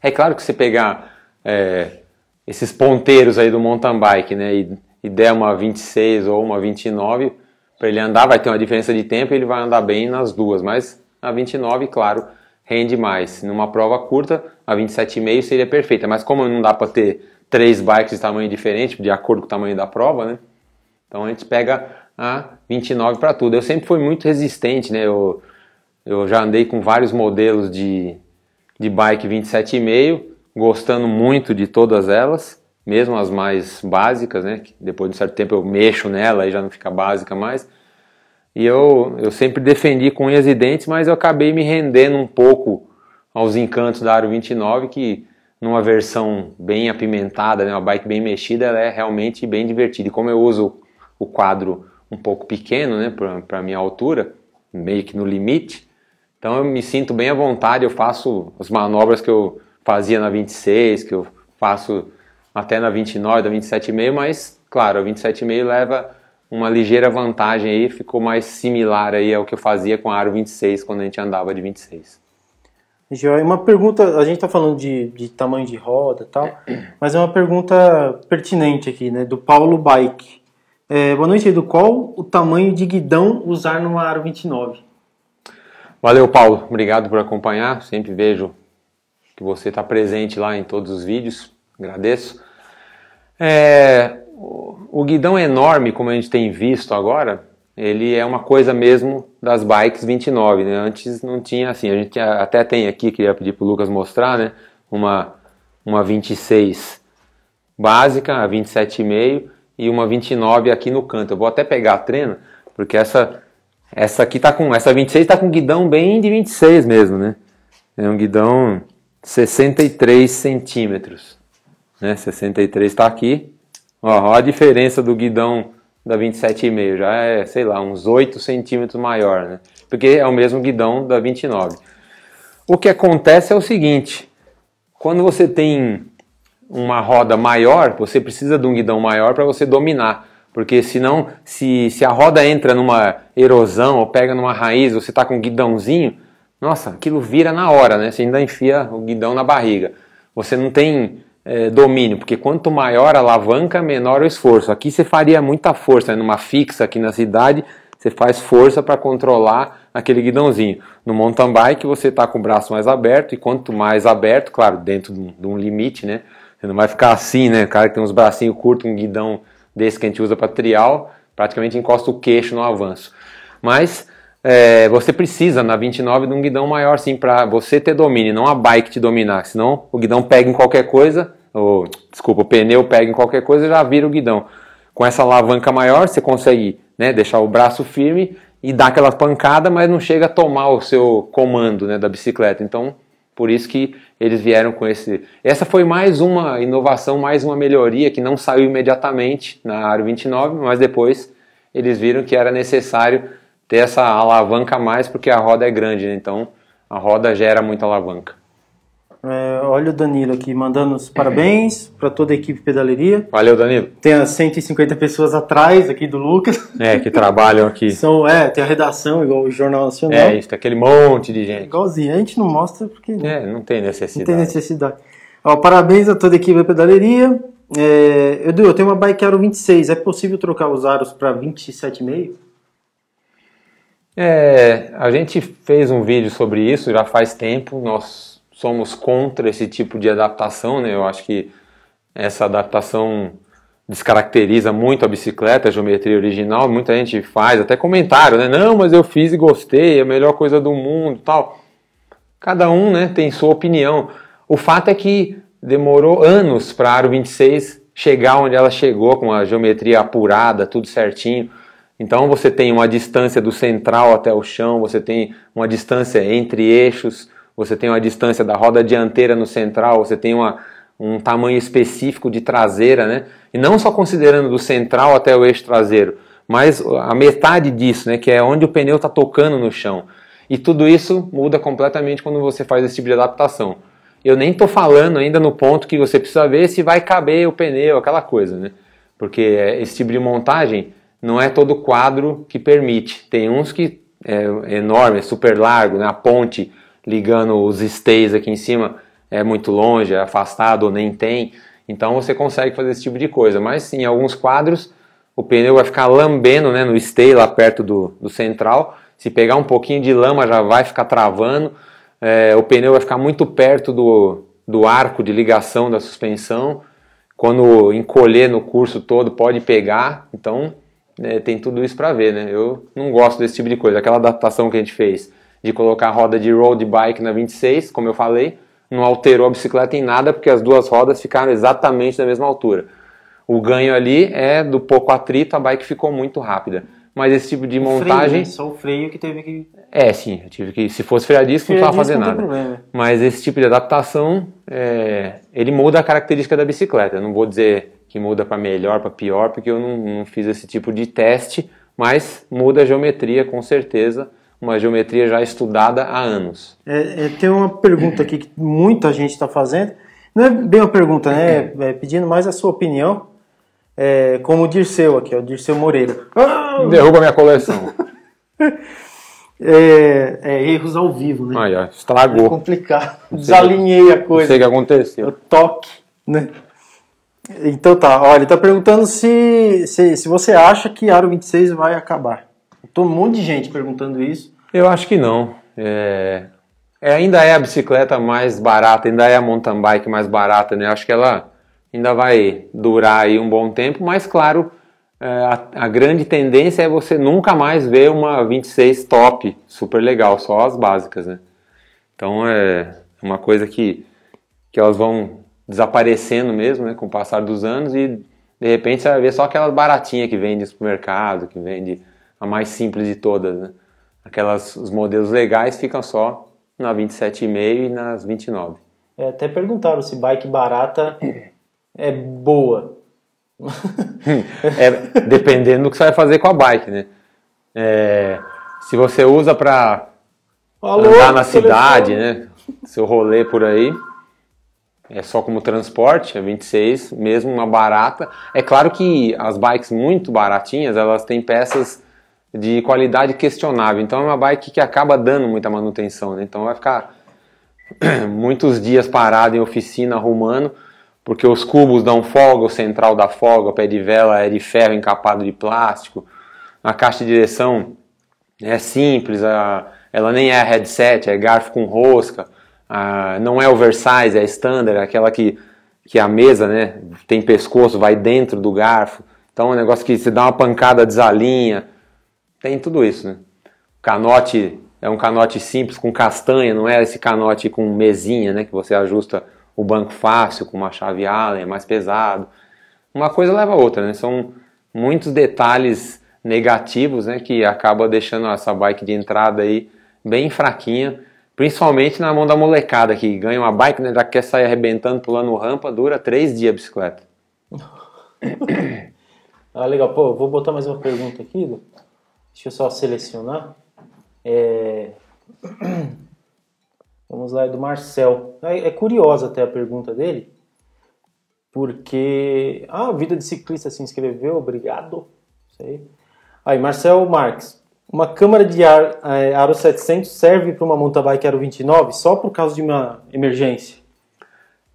É claro que se pegar é, esses ponteiros aí do mountain bike, né, e, e der uma 26 ou uma 29 para ele andar, vai ter uma diferença de tempo e ele vai andar bem nas duas, mas a 29, claro, rende mais. Numa prova curta, a 27,5 seria perfeita, mas como não dá para ter três bikes de tamanho diferente, de acordo com o tamanho da prova, né? Então a gente pega a 29 para tudo. Eu sempre fui muito resistente, né? Eu, eu já andei com vários modelos de, de bike 27,5, gostando muito de todas elas, mesmo as mais básicas, né? Depois de um certo tempo eu mexo nela e já não fica básica mais e eu, eu sempre defendi com unhas e dentes, mas eu acabei me rendendo um pouco aos encantos da Aro 29, que numa versão bem apimentada, né, uma bike bem mexida, ela é realmente bem divertida. E como eu uso o quadro um pouco pequeno, né, para minha altura, meio que no limite, então eu me sinto bem à vontade, eu faço as manobras que eu fazia na 26, que eu faço até na 29, da 27,5, mas claro, a 27,5 leva uma ligeira vantagem aí, ficou mais similar aí ao que eu fazia com a Aro 26 quando a gente andava de 26. Joia, uma pergunta, a gente está falando de, de, tamanho de roda e tal, mas é uma pergunta pertinente aqui, né, do Paulo Bike. É, boa noite, Edu, qual o tamanho de guidão usar numa Aro 29? Valeu, Paulo, obrigado por acompanhar, sempre vejo que você está presente lá em todos os vídeos, agradeço. É, o guidão enorme, como a gente tem visto agora, ele é uma coisa mesmo das bikes 29, né? Antes não tinha assim, a gente até tem aqui, queria pedir pro Lucas mostrar, né? Uma, uma 26 básica, a 27,5 e uma 29 aqui no canto. Eu vou até pegar a trena, porque essa essa aqui tá com essa 26 tá com guidão bem de 26 mesmo, né? É um guidão 63 centímetros, né? 63 está aqui, Ó, a diferença do guidão da 27,5 já é, sei lá, uns 8 centímetros maior, né? Porque é o mesmo guidão da 29. O que acontece é o seguinte, quando você tem uma roda maior, você precisa de um guidão maior para você dominar. Porque senão, se, se a roda entra numa erosão ou pega numa raiz, você está com um guidãozinho, nossa, aquilo vira na hora, né? Você ainda enfia o guidão na barriga. Você não tem é, domínio, porque quanto maior a alavanca, menor o esforço. Aqui você faria muita força, né? numa fixa aqui na cidade, você faz força para controlar aquele guidãozinho. No mountain bike, você está com o braço mais aberto, e quanto mais aberto, claro, dentro de um limite, né? Você não vai ficar assim, né? O cara que tem uns bracinhos curtos, um guidão desse que a gente usa para trial, praticamente encosta o queixo no avanço. Mas é, você precisa na 29 de um guidão maior, sim, para você ter domínio, não a bike te dominar. Senão o guidão pega em qualquer coisa, ou desculpa, o pneu pega em qualquer coisa já vira o guidão. Com essa alavanca maior, você consegue né, deixar o braço firme e dar aquela pancada, mas não chega a tomar o seu comando né, da bicicleta. Então, por isso que eles vieram com esse. Essa foi mais uma inovação, mais uma melhoria que não saiu imediatamente na Aro 29, mas depois eles viram que era necessário ter essa alavanca a mais, porque a roda é grande, né? então a roda gera muita alavanca. É, olha o Danilo aqui, mandando os parabéns para toda a equipe Pedaleria. Valeu, Danilo. Tem as 150 pessoas atrás aqui do Lucas. É, que trabalham aqui. São, é, tem a redação, igual o Jornal é, Nacional. É, isso, aquele monte de gente. É, igualzinho, a gente não mostra porque... É, não tem necessidade. Não tem necessidade. Ó, parabéns a toda a equipe Pedaleria. É, Edu, eu tenho uma Bike Aro 26, é possível trocar os aros para 27,5? É, a gente fez um vídeo sobre isso já faz tempo. Nós somos contra esse tipo de adaptação, né? Eu acho que essa adaptação descaracteriza muito a bicicleta, a geometria original. Muita gente faz até comentário, né? Não, mas eu fiz e gostei, é a melhor coisa do mundo, tal. Cada um, né, tem sua opinião. O fato é que demorou anos para a Aro 26 chegar onde ela chegou com a geometria apurada, tudo certinho. Então você tem uma distância do central até o chão, você tem uma distância entre eixos, você tem uma distância da roda dianteira no central, você tem uma, um tamanho específico de traseira, né? E não só considerando do central até o eixo traseiro, mas a metade disso, né? Que é onde o pneu está tocando no chão. E tudo isso muda completamente quando você faz esse tipo de adaptação. Eu nem estou falando ainda no ponto que você precisa ver se vai caber o pneu, aquela coisa, né? Porque é esse tipo de montagem não é todo quadro que permite. Tem uns que é enorme, é super largo, né? a ponte ligando os stays aqui em cima é muito longe, é afastado ou nem tem. Então você consegue fazer esse tipo de coisa. Mas sim, em alguns quadros o pneu vai ficar lambendo né, no stay lá perto do, do central. Se pegar um pouquinho de lama já vai ficar travando. É, o pneu vai ficar muito perto do, do arco de ligação da suspensão. Quando encolher no curso todo, pode pegar. Então, né, tem tudo isso para ver, né? Eu não gosto desse tipo de coisa. Aquela adaptação que a gente fez de colocar a roda de road bike na 26, como eu falei, não alterou a bicicleta em nada porque as duas rodas ficaram exatamente na mesma altura. O ganho ali é do pouco atrito, a bike ficou muito rápida. Mas esse tipo de o montagem. Freio, né? Só o freio que teve que é, sim, eu tive que. Se fosse frear não estava fazendo nada. Problema. Né? Mas esse tipo de adaptação, é, ele muda a característica da bicicleta. Eu não vou dizer que muda para melhor, para pior, porque eu não, não, fiz esse tipo de teste, mas muda a geometria, com certeza. Uma geometria já estudada há anos. É, é, tem uma pergunta aqui que muita gente está fazendo. Não é bem uma pergunta, né? É, é pedindo mais a sua opinião. É, como o Dirceu aqui, o Dirceu Moreira. Ah! Derruba minha coleção. É, é, erros ao vivo, né? Aí, ó, estragou. É complicado. Desalinhei a coisa. Não sei o que aconteceu. O toque, né? Então tá, olha, ele tá perguntando se, se, se você acha que Aro 26 vai acabar. Tô um monte de gente perguntando isso. Eu acho que não. É... é... ainda é a bicicleta mais barata, ainda é a mountain bike mais barata, né? acho que ela ainda vai durar aí um bom tempo, mas claro, é, a, a, grande tendência é você nunca mais ver uma 26 top, super legal, só as básicas, né? Então é uma coisa que, que elas vão desaparecendo mesmo, né, com o passar dos anos e de repente você vai ver só aquelas baratinhas que vende no supermercado, que vende a mais simples de todas, né? Aquelas, os modelos legais ficam só na 27,5 e nas 29. É, até perguntaram se bike barata é boa. Hum, é, dependendo do que você vai fazer com a bike, né? É, se você usa para andar na cidade, telefone. né? Seu rolê por aí, é só como transporte, é 26, mesmo uma barata. É claro que as bikes muito baratinhas, elas têm peças de qualidade questionável. Então é uma bike que acaba dando muita manutenção, né? Então vai ficar muitos dias parado em oficina arrumando porque os cubos dão folga, o central dá folga, o pé de vela é de ferro encapado de plástico, a caixa de direção é simples, a, ela nem é headset, é garfo com rosca, a, não é oversize, é standard, é aquela que, que a mesa né, tem pescoço, vai dentro do garfo. Então é um negócio que se dá uma pancada desalinha, tem tudo isso. Né? Canote é um canote simples com castanha, não é esse canote com mesinha né, que você ajusta o banco fácil, com uma chave Allen, mais pesado. Uma coisa leva a outra, né? São muitos detalhes negativos, né, que acaba deixando essa bike de entrada aí bem fraquinha, principalmente na mão da molecada que ganha uma bike, né, já quer sair arrebentando, pulando rampa, dura três dias a bicicleta. ah, legal. Pô, vou botar mais uma pergunta aqui, Deixa eu só selecionar. É... Vamos lá, é do Marcel. É, é curiosa até a pergunta dele, porque. Ah, Vida de Ciclista se inscreveu, obrigado. Sei. Aí, Marcel Marques. Uma câmara de ar, é, aro 700 serve para uma mountain bike aro 29 só por causa de uma emergência?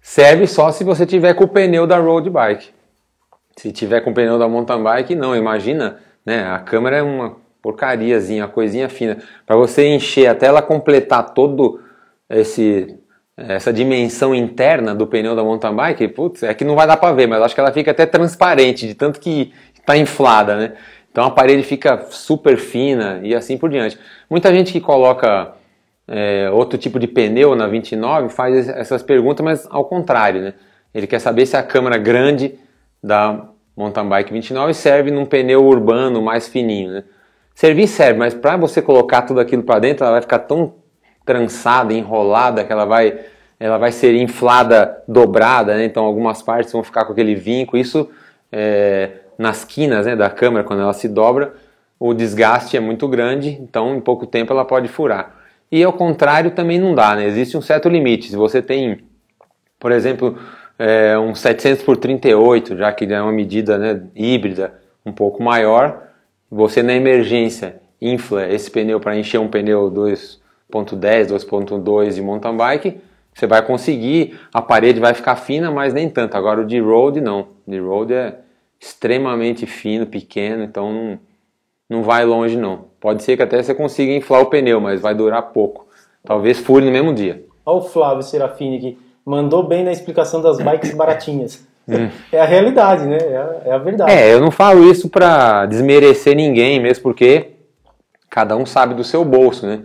Serve só se você tiver com o pneu da road bike. Se tiver com o pneu da mountain bike, não. Imagina, né? A câmera é uma porcariazinha, uma coisinha fina. Para você encher até ela completar todo esse, essa dimensão interna do pneu da mountain bike, putz, é que não vai dar para ver, mas acho que ela fica até transparente, de tanto que está inflada, né? Então a parede fica super fina e assim por diante. Muita gente que coloca é, outro tipo de pneu na 29 faz essas perguntas, mas ao contrário, né? Ele quer saber se a câmara grande da mountain bike 29 serve num pneu urbano mais fininho, né? Servir serve, mas para você colocar tudo aquilo para dentro, ela vai ficar tão trançada, enrolada, que ela vai, ela vai ser inflada, dobrada, né? então algumas partes vão ficar com aquele vinco. Isso é, nas quinas né, da câmera, quando ela se dobra, o desgaste é muito grande, então em pouco tempo ela pode furar. E ao contrário também não dá, né? existe um certo limite. Se você tem, por exemplo, é, um 700 por 38, já que é uma medida né, híbrida um pouco maior, você na emergência infla esse pneu para encher um pneu 2 2.10, 2.2 de mountain bike, você vai conseguir, a parede vai ficar fina, mas nem tanto. Agora o de road não. O de road é extremamente fino, pequeno, então não, não vai longe não. Pode ser que até você consiga inflar o pneu, mas vai durar pouco. Talvez fure no mesmo dia. Olha o Flávio Serafini aqui. Mandou bem na explicação das bikes baratinhas. Hum. é a realidade, né? É a, é a verdade. É, eu não falo isso para desmerecer ninguém, mesmo porque cada um sabe do seu bolso, né?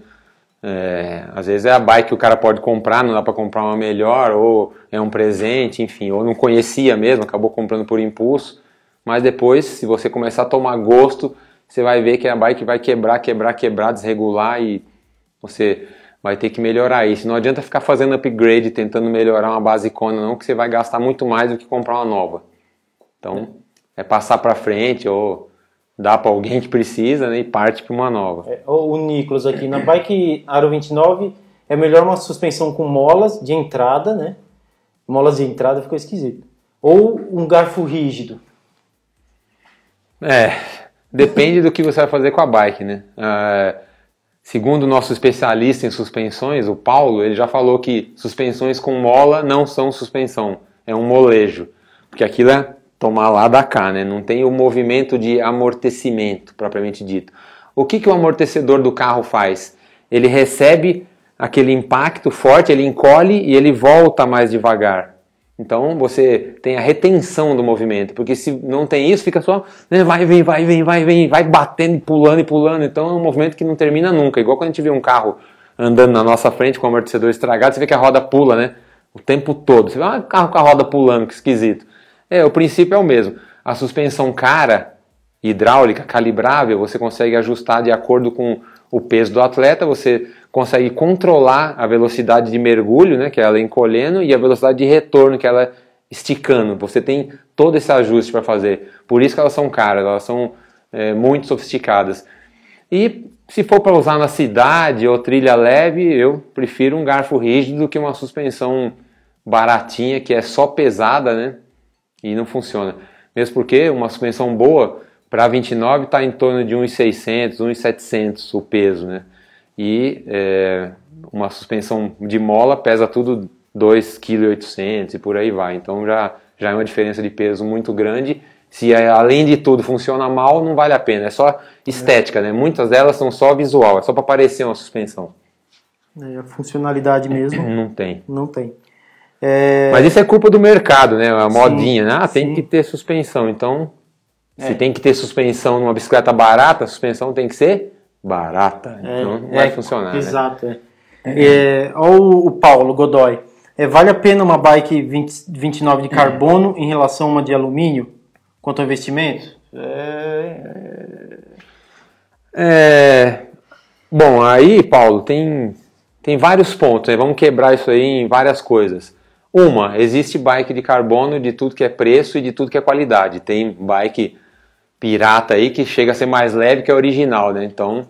É, às vezes é a bike que o cara pode comprar, não dá para comprar uma melhor, ou é um presente, enfim, ou não conhecia mesmo, acabou comprando por impulso. Mas depois, se você começar a tomar gosto, você vai ver que a bike vai quebrar, quebrar, quebrar, desregular e você vai ter que melhorar isso. Não adianta ficar fazendo upgrade, tentando melhorar uma base basicona, não, que você vai gastar muito mais do que comprar uma nova. Então, é, é passar para frente ou dá para alguém que precisa né, e parte para uma nova. É, o Nicolas aqui, na bike Aro 29 é melhor uma suspensão com molas de entrada, né? Molas de entrada ficou esquisito. Ou um garfo rígido. É, depende do que você vai fazer com a bike, né? É, segundo o nosso especialista em suspensões, o Paulo, ele já falou que suspensões com mola não são suspensão, é um molejo. Porque aquilo é tomar lá da cá, né? Não tem o movimento de amortecimento propriamente dito. O que, que o amortecedor do carro faz? Ele recebe aquele impacto forte, ele encolhe e ele volta mais devagar. Então você tem a retenção do movimento, porque se não tem isso, fica só né, vai, vem, vai, vem, vai, vem, vai batendo, pulando e pulando. Então é um movimento que não termina nunca. Igual quando a gente vê um carro andando na nossa frente com o amortecedor estragado, você vê que a roda pula, né? O tempo todo. Você vê um ah, carro com a roda pulando, que esquisito. É, o princípio é o mesmo. A suspensão cara, hidráulica, calibrável, você consegue ajustar de acordo com o peso do atleta, você consegue controlar a velocidade de mergulho, né, que é ela encolhendo, e a velocidade de retorno, que é ela esticando. Você tem todo esse ajuste para fazer. Por isso que elas são caras, elas são é, muito sofisticadas. E se for para usar na cidade ou trilha leve, eu prefiro um garfo rígido do que uma suspensão baratinha que é só pesada, né? e não funciona. Mesmo porque uma suspensão boa para 29 está em torno de 1,600, 1,700 o peso, né? E é, uma suspensão de mola pesa tudo 2,8 kg e por aí vai. Então já, já é uma diferença de peso muito grande. Se é, além de tudo funciona mal, não vale a pena. É só estética, né? Muitas delas são só visual, é só para parecer uma suspensão. É, a funcionalidade mesmo. Não tem. Não tem. É... Mas isso é culpa do mercado, né? É a modinha, sim, né? Ah, tem sim. que ter suspensão. Então, é. se tem que ter suspensão numa bicicleta barata, a suspensão tem que ser barata. É, então, não é, vai funcionar. Né? Exato. Né? É. olha o, o Paulo Godoy. É, vale a pena uma bike 20, 29 de hum. carbono em relação a uma de alumínio? Quanto ao investimento? É... é... Bom, aí, Paulo, tem, tem vários pontos. Né? Vamos quebrar isso aí em várias coisas. Uma, existe bike de carbono de tudo que é preço e de tudo que é qualidade. Tem bike pirata aí que chega a ser mais leve que a original, né? Então,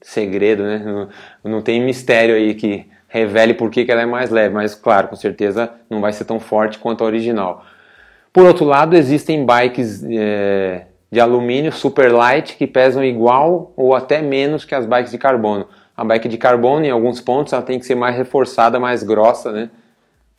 segredo, né? Não, não tem mistério aí que revele por que, que ela é mais leve, mas claro, com certeza não vai ser tão forte quanto a original. Por outro lado, existem bikes é, de alumínio super light que pesam igual ou até menos que as bikes de carbono. A bike de carbono, em alguns pontos, ela tem que ser mais reforçada, mais grossa, né?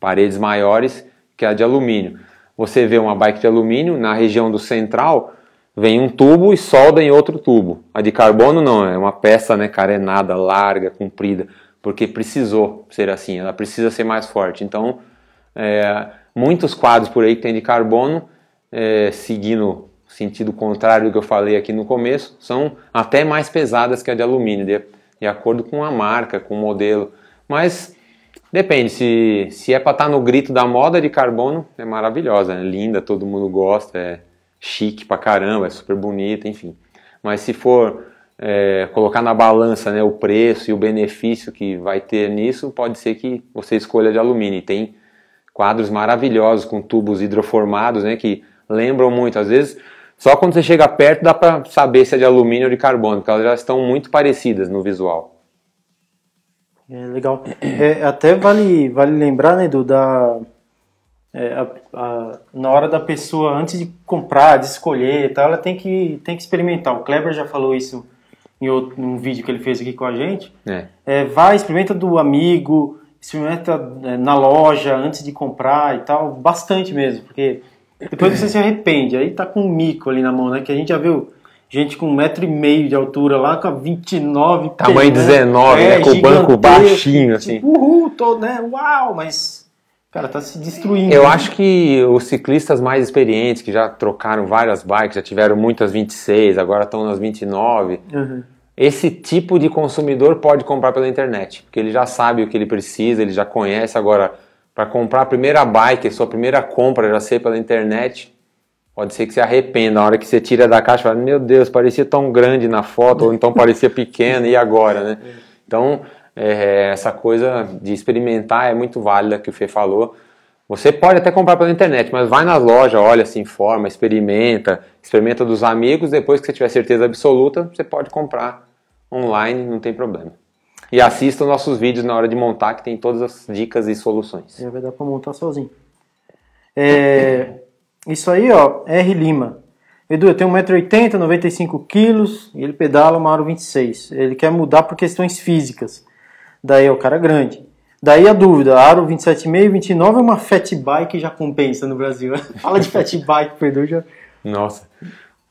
paredes maiores que a de alumínio. Você vê uma bike de alumínio, na região do central, vem um tubo e solda em outro tubo. A de carbono não, é uma peça né, carenada, larga, comprida, porque precisou ser assim, ela precisa ser mais forte. Então, é, muitos quadros por aí que tem de carbono, é, seguindo sentido contrário do que eu falei aqui no começo, são até mais pesadas que a de alumínio, de, de acordo com a marca, com o modelo. Mas Depende, se, se é para estar tá no grito da moda de carbono, é maravilhosa, é linda, todo mundo gosta, é chique pra caramba, é super bonita, enfim. Mas se for é, colocar na balança né, o preço e o benefício que vai ter nisso, pode ser que você escolha de alumínio. E tem quadros maravilhosos com tubos hidroformados, né, que lembram muito. Às vezes, só quando você chega perto dá para saber se é de alumínio ou de carbono, porque elas já estão muito parecidas no visual. É, legal. É, até vale, vale lembrar, né, Edu, da, é, a, a, na hora da pessoa, antes de comprar, de escolher e tal, ela tem que, tem que experimentar. O Kleber já falou isso em outro, um vídeo que ele fez aqui com a gente. É. É, vai, experimenta do amigo, experimenta é, na loja antes de comprar e tal, bastante mesmo, porque depois você se arrepende, aí tá com um mico ali na mão, né? Que a gente já viu gente com um metro e meio de altura lá, com a 29. Tamanho tem, 19, né? É, com o banco baixinho, assim. Tipo, uhul, tô, né? Uau, mas. Cara, tá se destruindo. Eu né? acho que os ciclistas mais experientes, que já trocaram várias bikes, já tiveram muitas 26, agora estão nas 29. Uhum. Esse tipo de consumidor pode comprar pela internet, porque ele já sabe o que ele precisa, ele já conhece. Agora, para comprar a primeira bike, a sua primeira compra já ser pela internet, Pode ser que você arrependa na hora que você tira da caixa, fala, meu Deus, parecia tão grande na foto, ou então parecia pequeno, e agora, né? Então, é, essa coisa de experimentar é muito válida, que o Fê falou. Você pode até comprar pela internet, mas vai nas lojas, olha, se informa, experimenta, experimenta dos amigos, depois que você tiver certeza absoluta, você pode comprar online, não tem problema. E assista nossos vídeos na hora de montar, que tem todas as dicas e soluções. É, vai dar para montar sozinho. É, isso aí, ó, R Lima. Edu, eu tenho 1,80m, 95kg, e ele pedala uma hora 26. Ele quer mudar por questões físicas. Daí é o cara grande. Daí a dúvida, Aro 27,5 e 29 é uma fat bike já compensa no Brasil. Fala de fat bike, perdão, já. Nossa.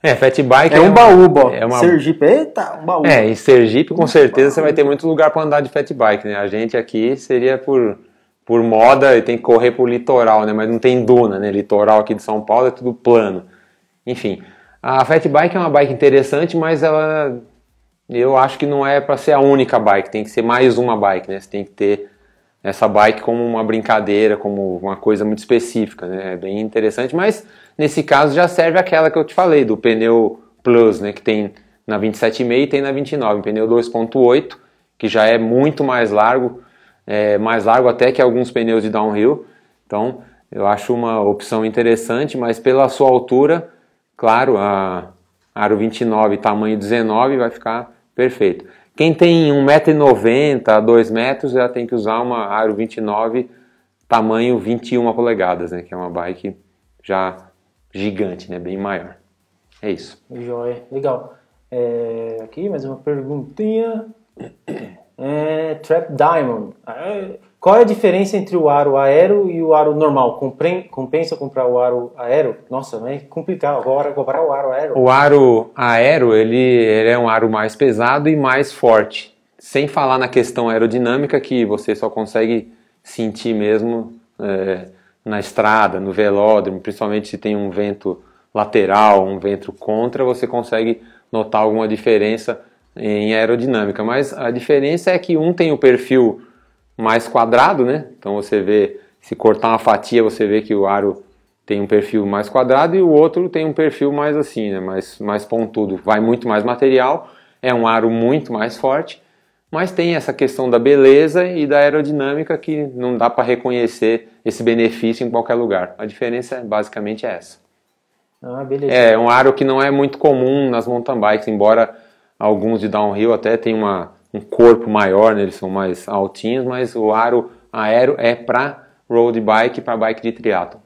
É, fat bike é, é um baú, ó. É uma... Sergipe, eita, um baú. É, em Sergipe com certeza você vai ter muito lugar para andar de fat bike, né? A gente aqui seria por por moda e tem que correr pro litoral, né? Mas não tem duna, né? Litoral aqui de São Paulo é tudo plano. Enfim, a Fat Bike é uma bike interessante, mas ela eu acho que não é para ser a única bike, tem que ser mais uma bike, né? Você tem que ter essa bike como uma brincadeira, como uma coisa muito específica, né? É bem interessante, mas nesse caso já serve aquela que eu te falei, do pneu Plus, né? Que tem na 27,5 e tem na 29, pneu 2.8, que já é muito mais largo, é, mais largo até que alguns pneus de downhill. Então, eu acho uma opção interessante, mas pela sua altura, claro, a aro 29, tamanho 19, vai ficar perfeito. Quem tem 1,90m, 2 metros, já tem que usar uma aro 29, tamanho 21 polegadas, né? Que é uma bike já gigante, né? Bem maior. É isso. Joia, legal. É, aqui mais uma perguntinha é, Trap Diamond. Qual é a diferença entre o aro aero e o aro normal? compensa comprar o aro aero? Nossa, é complicado agora comprar o aro aero. O aro aero ele, ele é um aro mais pesado e mais forte. Sem falar na questão aerodinâmica que você só consegue sentir mesmo é, na estrada, no velódromo, principalmente se tem um vento lateral, um vento contra, você consegue notar alguma diferença em aerodinâmica, mas a diferença é que um tem o perfil mais quadrado, né? Então você vê, se cortar uma fatia, você vê que o aro tem um perfil mais quadrado e o outro tem um perfil mais assim, né? mais, mais pontudo. Vai muito mais material, é um aro muito mais forte, mas tem essa questão da beleza e da aerodinâmica que não dá para reconhecer esse benefício em qualquer lugar. A diferença é basicamente essa. Ah, é um aro que não é muito comum nas mountain bikes, embora Alguns de downhill até tem uma, um corpo maior, né? eles são mais altinhos, mas o aro aero é para road bike, para bike de triatlo.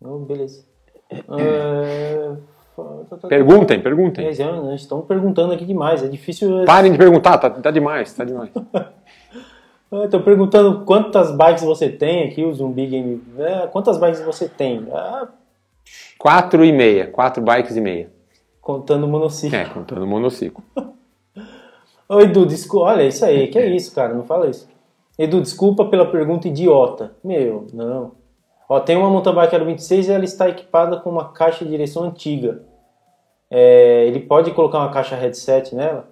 Oh, beleza. É... Perguntem, perguntem. É, né? estão perguntando aqui demais, é difícil. Parem de perguntar, tá, tá demais, tá demais. Estão ah, perguntando quantas bikes você tem aqui, o Zumbi Game. É, quantas bikes você tem? Ah... Quatro e meia, quatro bikes e meia. Contando monociclo. É, contando monociclo. Ô, Edu, desculpa. Olha, isso aí, que é isso, cara, não fala isso. Edu, desculpa pela pergunta idiota. Meu, não. Ó, tem uma mountain bike 26 e ela está equipada com uma caixa de direção antiga. É, ele pode colocar uma caixa headset nela?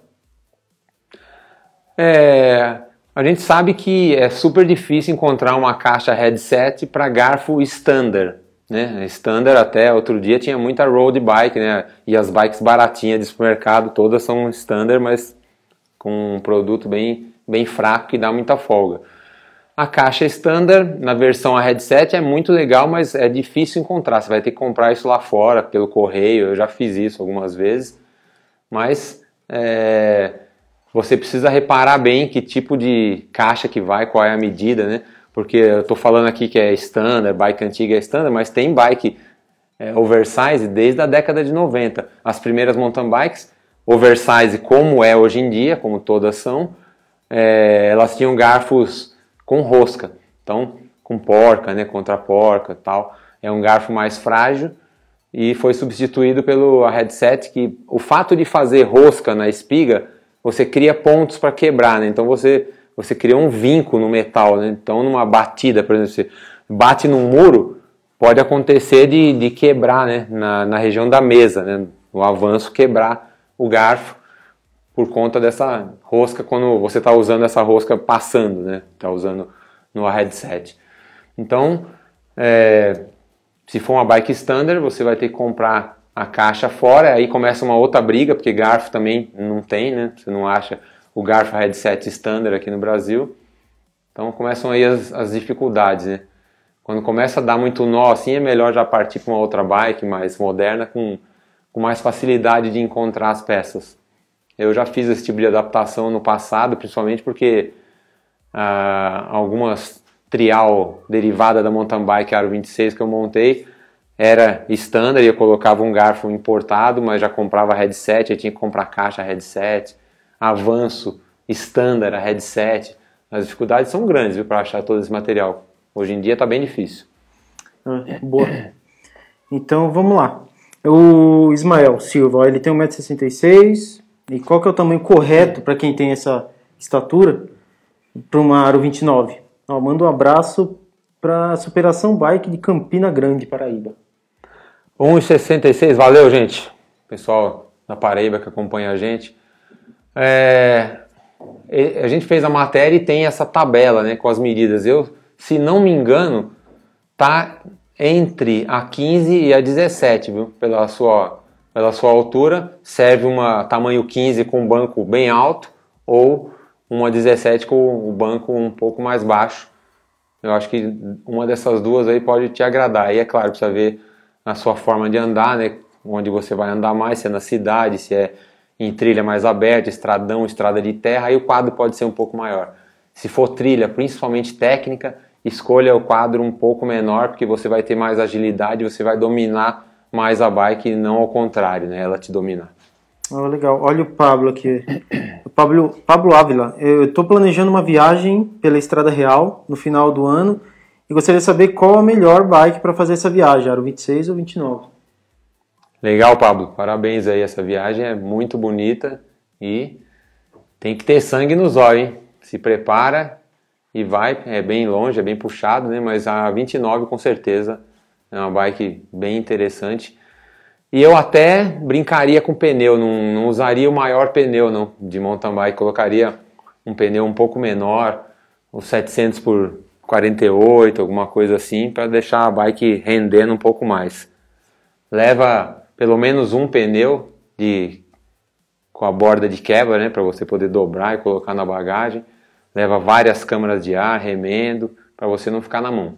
É, a gente sabe que é super difícil encontrar uma caixa headset para garfo standard né? Standard até outro dia tinha muita road bike, né? E as bikes baratinhas de supermercado todas são standard, mas com um produto bem, bem fraco que dá muita folga. A caixa é standard na versão a headset é muito legal, mas é difícil encontrar. Você vai ter que comprar isso lá fora pelo correio. Eu já fiz isso algumas vezes, mas é, você precisa reparar bem que tipo de caixa que vai, qual é a medida, né? porque eu estou falando aqui que é standard, bike antiga é standard, mas tem bike é, oversize desde a década de 90. As primeiras mountain bikes, oversize como é hoje em dia, como todas são, é, elas tinham garfos com rosca, então com porca, né, contra porca tal. É um garfo mais frágil e foi substituído pelo headset que o fato de fazer rosca na espiga, você cria pontos para quebrar, né? Então você você cria um vinco no metal. Né? Então, numa batida, por exemplo, você bate num muro, pode acontecer de, de quebrar né? na, na região da mesa, né? no avanço, quebrar o garfo por conta dessa rosca, quando você está usando essa rosca passando, né? Está usando no headset. Então, é, se for uma bike standard, você vai ter que comprar a caixa fora, aí começa uma outra briga, porque garfo também não tem, né? Você não acha o Garfa Headset Standard aqui no Brasil. Então começam aí as, as dificuldades, né? Quando começa a dar muito nó, assim é melhor já partir para uma outra bike mais moderna com, com mais facilidade de encontrar as peças. Eu já fiz esse tipo de adaptação no passado, principalmente porque ah, algumas trial derivada da mountain bike Aro 26 que eu montei era standard, eu colocava um garfo importado, mas já comprava headset, eu tinha que comprar caixa headset, avanço, estándar a headset. As dificuldades são grandes para achar todo esse material. Hoje em dia está bem difícil. Ah, boa. Então vamos lá. O Ismael Silva, ele tem 1,66m. E qual que é o tamanho correto para quem tem essa estatura para uma Aro 29? Ó, manda um abraço para a Superação Bike de Campina Grande, Paraíba. 1,66, valeu gente. Pessoal da Paraíba que acompanha a gente é, a gente fez a matéria e tem essa tabela né, com as medidas. Eu, se não me engano, tá entre a 15 e a 17, viu? Pela sua, pela sua altura, serve uma tamanho 15 com banco bem alto ou uma 17 com o banco um pouco mais baixo. Eu acho que uma dessas duas aí pode te agradar. E é claro, precisa ver a sua forma de andar, né? Onde você vai andar mais, se é na cidade, se é em trilha mais aberta, estradão, estrada de terra, aí o quadro pode ser um pouco maior. Se for trilha, principalmente técnica, escolha o quadro um pouco menor, porque você vai ter mais agilidade, você vai dominar mais a bike e não ao contrário, né? Ela te dominar. Oh, ah, legal. Olha o Pablo aqui. O Pablo, Pablo Ávila. Eu estou planejando uma viagem pela Estrada Real no final do ano e gostaria de saber qual a melhor bike para fazer essa viagem, aro 26 ou 29. Legal, Pablo. Parabéns aí. Essa viagem é muito bonita e tem que ter sangue nos olhos, hein? Se prepara e vai. É bem longe, é bem puxado, né? Mas a 29 com certeza é uma bike bem interessante. E eu até brincaria com pneu, não, não usaria o maior pneu não de mountain bike, colocaria um pneu um pouco menor, uns 700 por 48, alguma coisa assim, para deixar a bike rendendo um pouco mais. Leva pelo menos um pneu de com a borda de quebra, né, para você poder dobrar e colocar na bagagem. Leva várias câmaras de ar, remendo, para você não ficar na mão.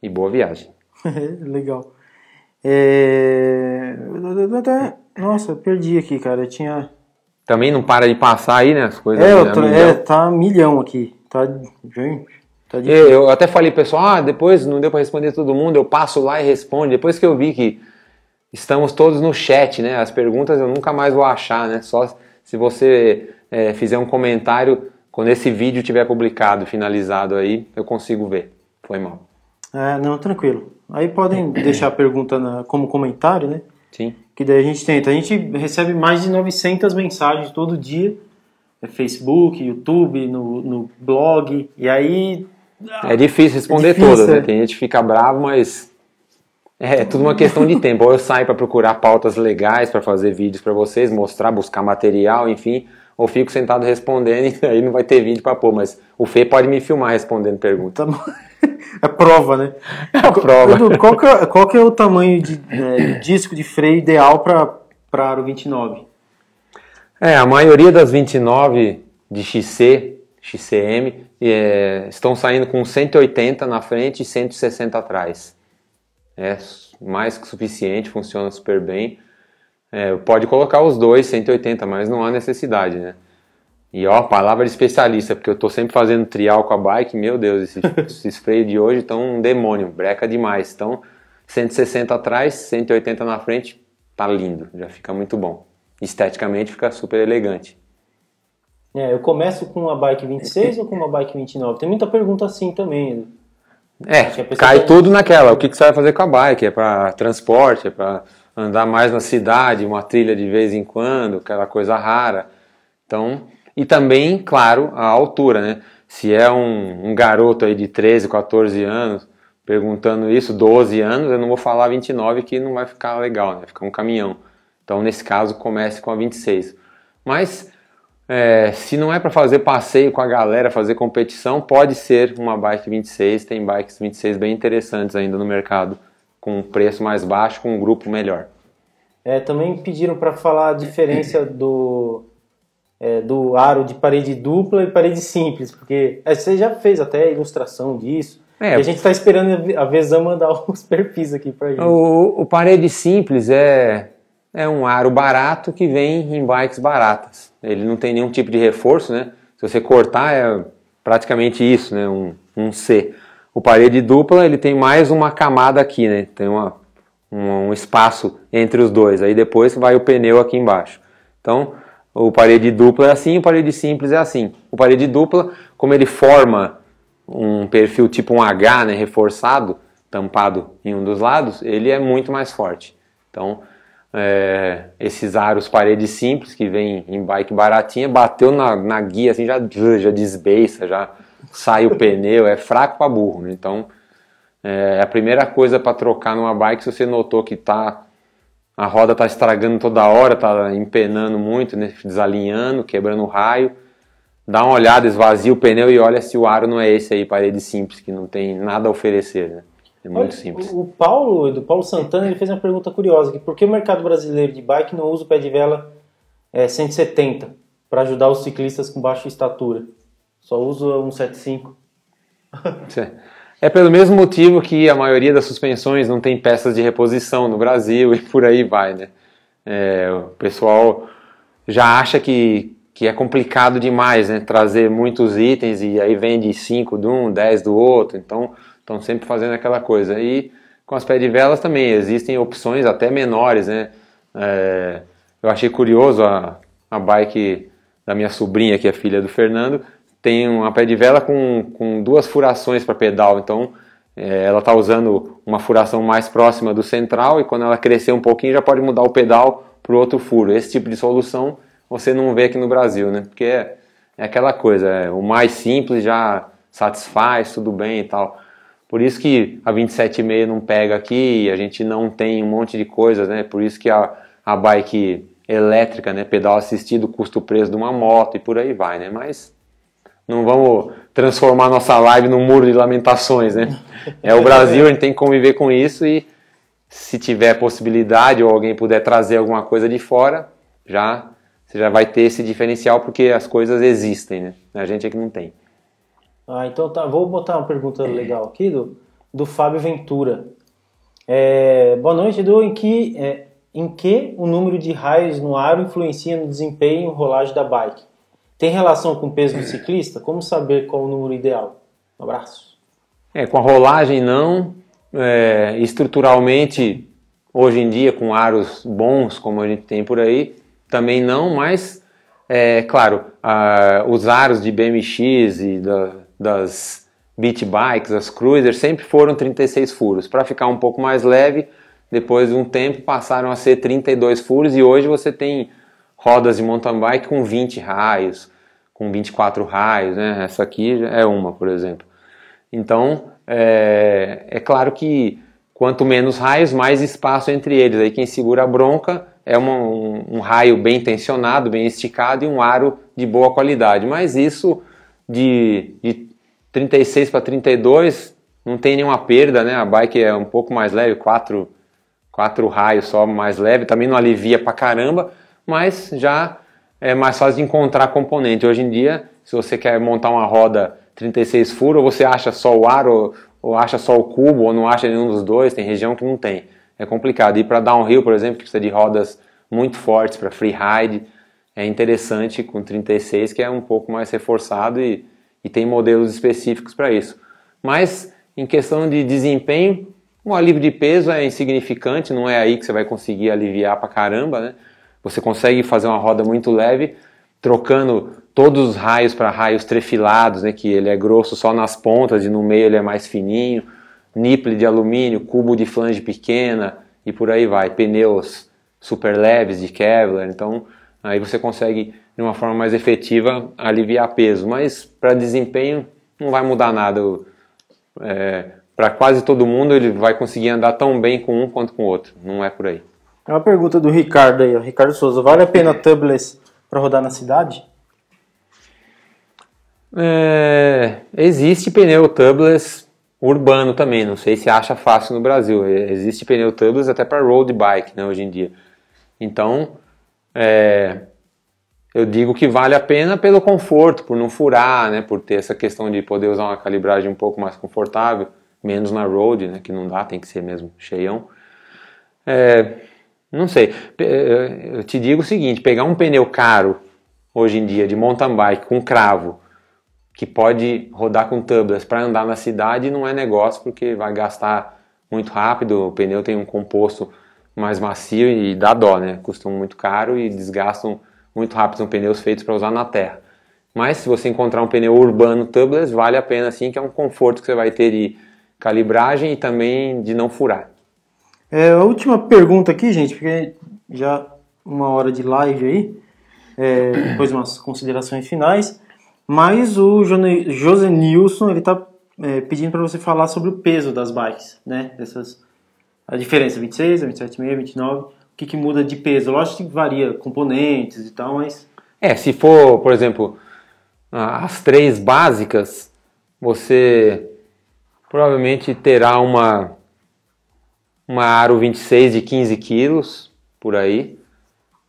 E boa viagem. Legal. É... Nossa, perdi aqui, cara. Eu tinha. Também não para de passar aí, né? As coisas. É, né, tô, é, milhão. é tá milhão aqui. Tá, gente, tá é, Eu até falei, pessoal, ah, depois não deu para responder todo mundo, eu passo lá e respondo. Depois que eu vi que Estamos todos no chat, né? As perguntas eu nunca mais vou achar, né? Só se você é, fizer um comentário quando esse vídeo tiver publicado, finalizado aí, eu consigo ver. Foi mal. É, não, tranquilo. Aí podem deixar a pergunta na, como comentário, né? Sim. Que daí a gente tenta. A gente recebe mais de 900 mensagens todo dia. É Facebook, YouTube, no, no blog. E aí... É difícil responder é difícil, todas, né? É. Tem gente que fica bravo, mas é, é tudo uma questão de tempo. Ou eu saio para procurar pautas legais para fazer vídeos para vocês, mostrar, buscar material, enfim, ou fico sentado respondendo e aí não vai ter vídeo para pôr, mas o Fê pode me filmar respondendo perguntas. Tá é prova, né? É a prova. Edu, qual, que é, qual que é o tamanho de, é, de disco de freio ideal para para aro 29? É, a maioria das 29 de XC, XCM, é, estão saindo com 180 na frente e 160 atrás é mais que suficiente, funciona super bem. É, pode colocar os dois, 180, mas não há necessidade, né? E ó, palavra de especialista, porque eu tô sempre fazendo trial com a bike, meu Deus, esses, esses freios de hoje estão tá um demônio, breca demais. Então, 160 atrás, 180 na frente, tá lindo, já fica muito bom. Esteticamente fica super elegante. É, eu começo com uma bike 26 ou com uma bike 29? Tem muita pergunta assim também. Né? É, cai tem... tudo naquela. O que, que você vai fazer com a bike? É para transporte, é para andar mais na cidade, uma trilha de vez em quando, aquela coisa rara. Então, e também, claro, a altura, né? Se é um, um garoto aí de 13, 14 anos perguntando isso, 12 anos, eu não vou falar 29 que não vai ficar legal, né? Ficar um caminhão. Então, nesse caso, comece com a 26. Mas é, se não é para fazer passeio com a galera, fazer competição, pode ser uma bike 26. Tem bikes 26 bem interessantes ainda no mercado, com um preço mais baixo, com um grupo melhor. É, também pediram para falar a diferença do, é, do aro de parede dupla e parede simples, porque é, você já fez até ilustração disso. É, a gente está esperando a Vezan mandar os perfis aqui para gente. O, o, parede simples é é um aro barato que vem em bikes baratas. Ele não tem nenhum tipo de reforço, né? Se você cortar, é praticamente isso, né? Um, um C. O parede dupla, ele tem mais uma camada aqui, né? Tem uma, um, um espaço entre os dois. Aí depois vai o pneu aqui embaixo. Então, o parede dupla é assim, o parede simples é assim. O parede dupla, como ele forma um perfil tipo um H, né? Reforçado, tampado em um dos lados, ele é muito mais forte. Então, é, esses aros paredes simples que vem em bike baratinha, bateu na, na guia assim, já, já desbeça já sai o pneu, é fraco para burro. Né? Então, é, é a primeira coisa para trocar numa bike se você notou que tá a roda tá estragando toda hora, tá empenando muito, né? desalinhando, quebrando o raio. Dá uma olhada, esvazia o pneu e olha se o aro não é esse aí, parede simples, que não tem nada a oferecer. Né? É muito Olha, simples. O Paulo, do Paulo Santana, ele fez uma pergunta curiosa que Por que o mercado brasileiro de bike não usa o pé de vela é, 170 para ajudar os ciclistas com baixa estatura? Só usa 175. É pelo mesmo motivo que a maioria das suspensões não tem peças de reposição no Brasil e por aí vai, né? É, o pessoal já acha que, que é complicado demais, né? Trazer muitos itens e aí vende 5 de um, 10 do outro. Então, estão sempre fazendo aquela coisa. E com as pé de velas também existem opções até menores, né? É, eu achei curioso a, a bike da minha sobrinha, que é filha do Fernando, tem uma pé de vela com, com duas furações para pedal, então é, ela está usando uma furação mais próxima do central e quando ela crescer um pouquinho já pode mudar o pedal para o outro furo. Esse tipo de solução você não vê aqui no Brasil, né? Porque é, é aquela coisa, é, o mais simples já satisfaz, tudo bem e tal. Por isso que a 27,5 não pega aqui, a gente não tem um monte de coisas, né? Por isso que a, a bike elétrica, né? Pedal assistido, custo-preço de uma moto e por aí vai, né? Mas não vamos transformar nossa live num muro de lamentações, né? É o Brasil, a gente tem que conviver com isso e se tiver possibilidade ou alguém puder trazer alguma coisa de fora, já você já vai ter esse diferencial porque as coisas existem, né? A gente é que não tem. Ah, então tá. Vou botar uma pergunta é. legal aqui do, do Fábio Ventura. É, boa noite, Edu. Em que, é, em que o número de raios no aro influencia no desempenho e rolagem da bike? Tem relação com o peso do ciclista? Como saber qual o número ideal? Um abraço. É, com a rolagem não. É, estruturalmente, hoje em dia, com aros bons, como a gente tem por aí, também não, mas, é, claro, a, os aros de BMX e da, das beat bikes, as cruisers, sempre foram 36 furos. Para ficar um pouco mais leve, depois de um tempo passaram a ser 32 furos e hoje você tem rodas de mountain bike com 20 raios, com 24 raios, né? Essa aqui é uma, por exemplo. Então, é, é claro que quanto menos raios, mais espaço entre eles. Aí quem segura a bronca é uma, um, um, raio bem tensionado, bem esticado e um aro de boa qualidade. Mas isso de, de 36 para 32, não tem nenhuma perda, né? A bike é um pouco mais leve, quatro, quatro raios só mais leve, também não alivia pra caramba, mas já é mais fácil de encontrar componente. Hoje em dia, se você quer montar uma roda 36 furo, você acha só o ar, ou, ou acha só o cubo, ou não acha nenhum dos dois, tem região que não tem. É complicado. E para downhill, por exemplo, que precisa de rodas muito fortes para free ride, é interessante com 36, que é um pouco mais reforçado e e tem modelos específicos para isso. Mas em questão de desempenho, o alívio de peso é insignificante, não é aí que você vai conseguir aliviar para caramba, né? Você consegue fazer uma roda muito leve, trocando todos os raios para raios trefilados, né? Que ele é grosso só nas pontas e no meio ele é mais fininho, niple de alumínio, cubo de flange pequena e por aí vai, pneus super leves de Kevlar. Então aí você consegue de uma forma mais efetiva aliviar peso. Mas para desempenho não vai mudar nada. É, para quase todo mundo ele vai conseguir andar tão bem com um quanto com o outro. Não é por aí. É uma pergunta do Ricardo aí, Ricardo Souza. Vale a pena tubeless para rodar na cidade? É, existe pneu tubeless urbano também. Não sei se acha fácil no Brasil. É, existe pneu tubeless até para road bike né, hoje em dia. Então, é, eu digo que vale a pena pelo conforto, por não furar, né, por ter essa questão de poder usar uma calibragem um pouco mais confortável, menos na road, né, que não dá, tem que ser mesmo cheião. É, não sei, é, eu te digo o seguinte, pegar um pneu caro hoje em dia de mountain bike com cravo, que pode rodar com tubeless para andar na cidade não é negócio porque vai gastar muito rápido, o pneu tem um composto mais macio e dá dó, né? Custam muito caro e desgastam muito rápido são pneus feitos para usar na terra. Mas se você encontrar um pneu urbano tubeless, vale a pena sim, que é um conforto que você vai ter de calibragem e também de não furar. É, a última pergunta aqui, gente, porque já uma hora de live aí, é, depois umas considerações finais, mas o José Nilson, ele está é, pedindo para você falar sobre o peso das bikes, né? dessas a diferença, 26, 27,5, 29. O que, que muda de peso? Lógico que varia componentes e tal, mas. É, se for, por exemplo, as três básicas, você provavelmente terá uma, uma Aro 26 de 15 quilos, por aí,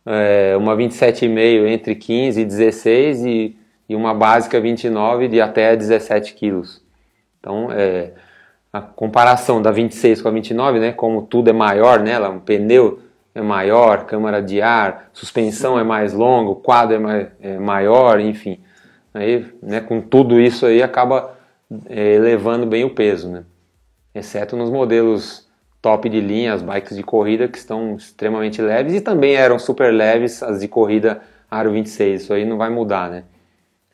é, uma 27,5 entre 15 e 16 e, e uma básica 29 de até 17 quilos. Então, é, a comparação da 26 com a 29, né, como tudo é maior nela, né, é um pneu é maior, câmara de ar, suspensão é mais longa, o quadro é, mais, é maior, enfim. Aí, né, com tudo isso aí, acaba é, elevando bem o peso, né? Exceto nos modelos top de linha, as bikes de corrida que estão extremamente leves e também eram super leves as de corrida Aro 26. Isso aí não vai mudar, né?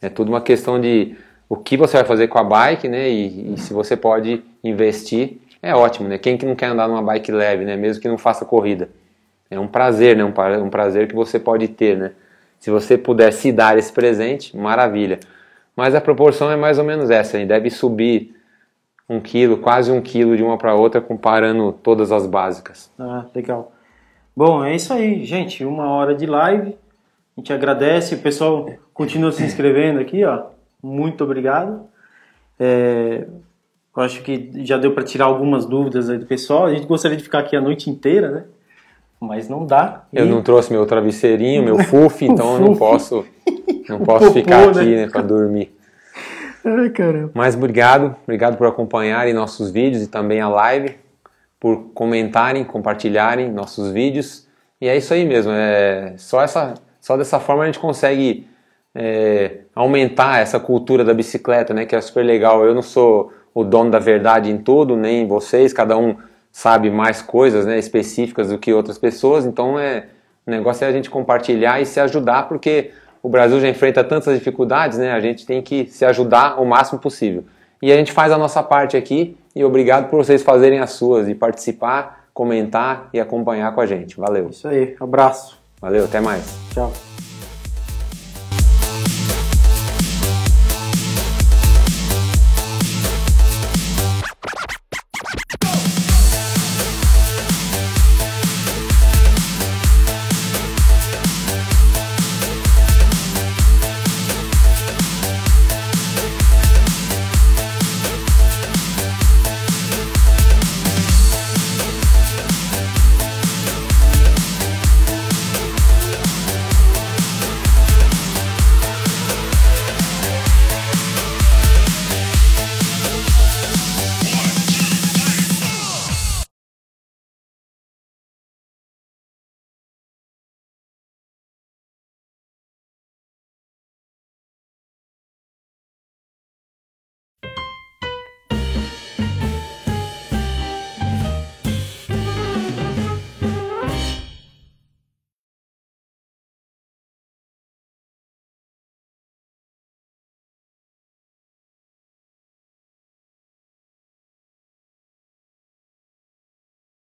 É tudo uma questão de o que você vai fazer com a bike, né? E, e, se você pode investir, é ótimo, né? Quem que não quer andar numa bike leve, né? Mesmo que não faça corrida. É um prazer, né? Um, prazer que você pode ter, né? Se você puder se dar esse presente, maravilha. Mas a proporção é mais ou menos essa. Né? Deve subir um quilo, quase um quilo de uma para outra, comparando todas as básicas. Ah, legal. Bom, é isso aí, gente. Uma hora de live. A gente agradece. O pessoal continua se inscrevendo aqui, ó. Muito obrigado. É, eu acho que já deu para tirar algumas dúvidas aí do pessoal. A gente gostaria de ficar aqui a noite inteira, né? mas não dá. Eu e... não trouxe meu travesseirinho, meu fuf, então eu não posso, não posso popô, ficar né? aqui né, né para dormir. Ai, caramba. Mas obrigado, obrigado por acompanharem nossos vídeos e também a live, por comentarem, compartilharem nossos vídeos. E é isso aí mesmo, é só, essa, só dessa forma a gente consegue é, aumentar essa cultura da bicicleta, né, que é super legal. Eu não sou o dono da verdade em tudo, nem vocês, cada um sabe mais coisas né, específicas do que outras pessoas, então é, o negócio é a gente compartilhar e se ajudar, porque o Brasil já enfrenta tantas dificuldades, né, a gente tem que se ajudar o máximo possível. E a gente faz a nossa parte aqui e obrigado por vocês fazerem as suas e participar, comentar e acompanhar com a gente. Valeu. Isso aí, abraço. Valeu, até mais. Tchau.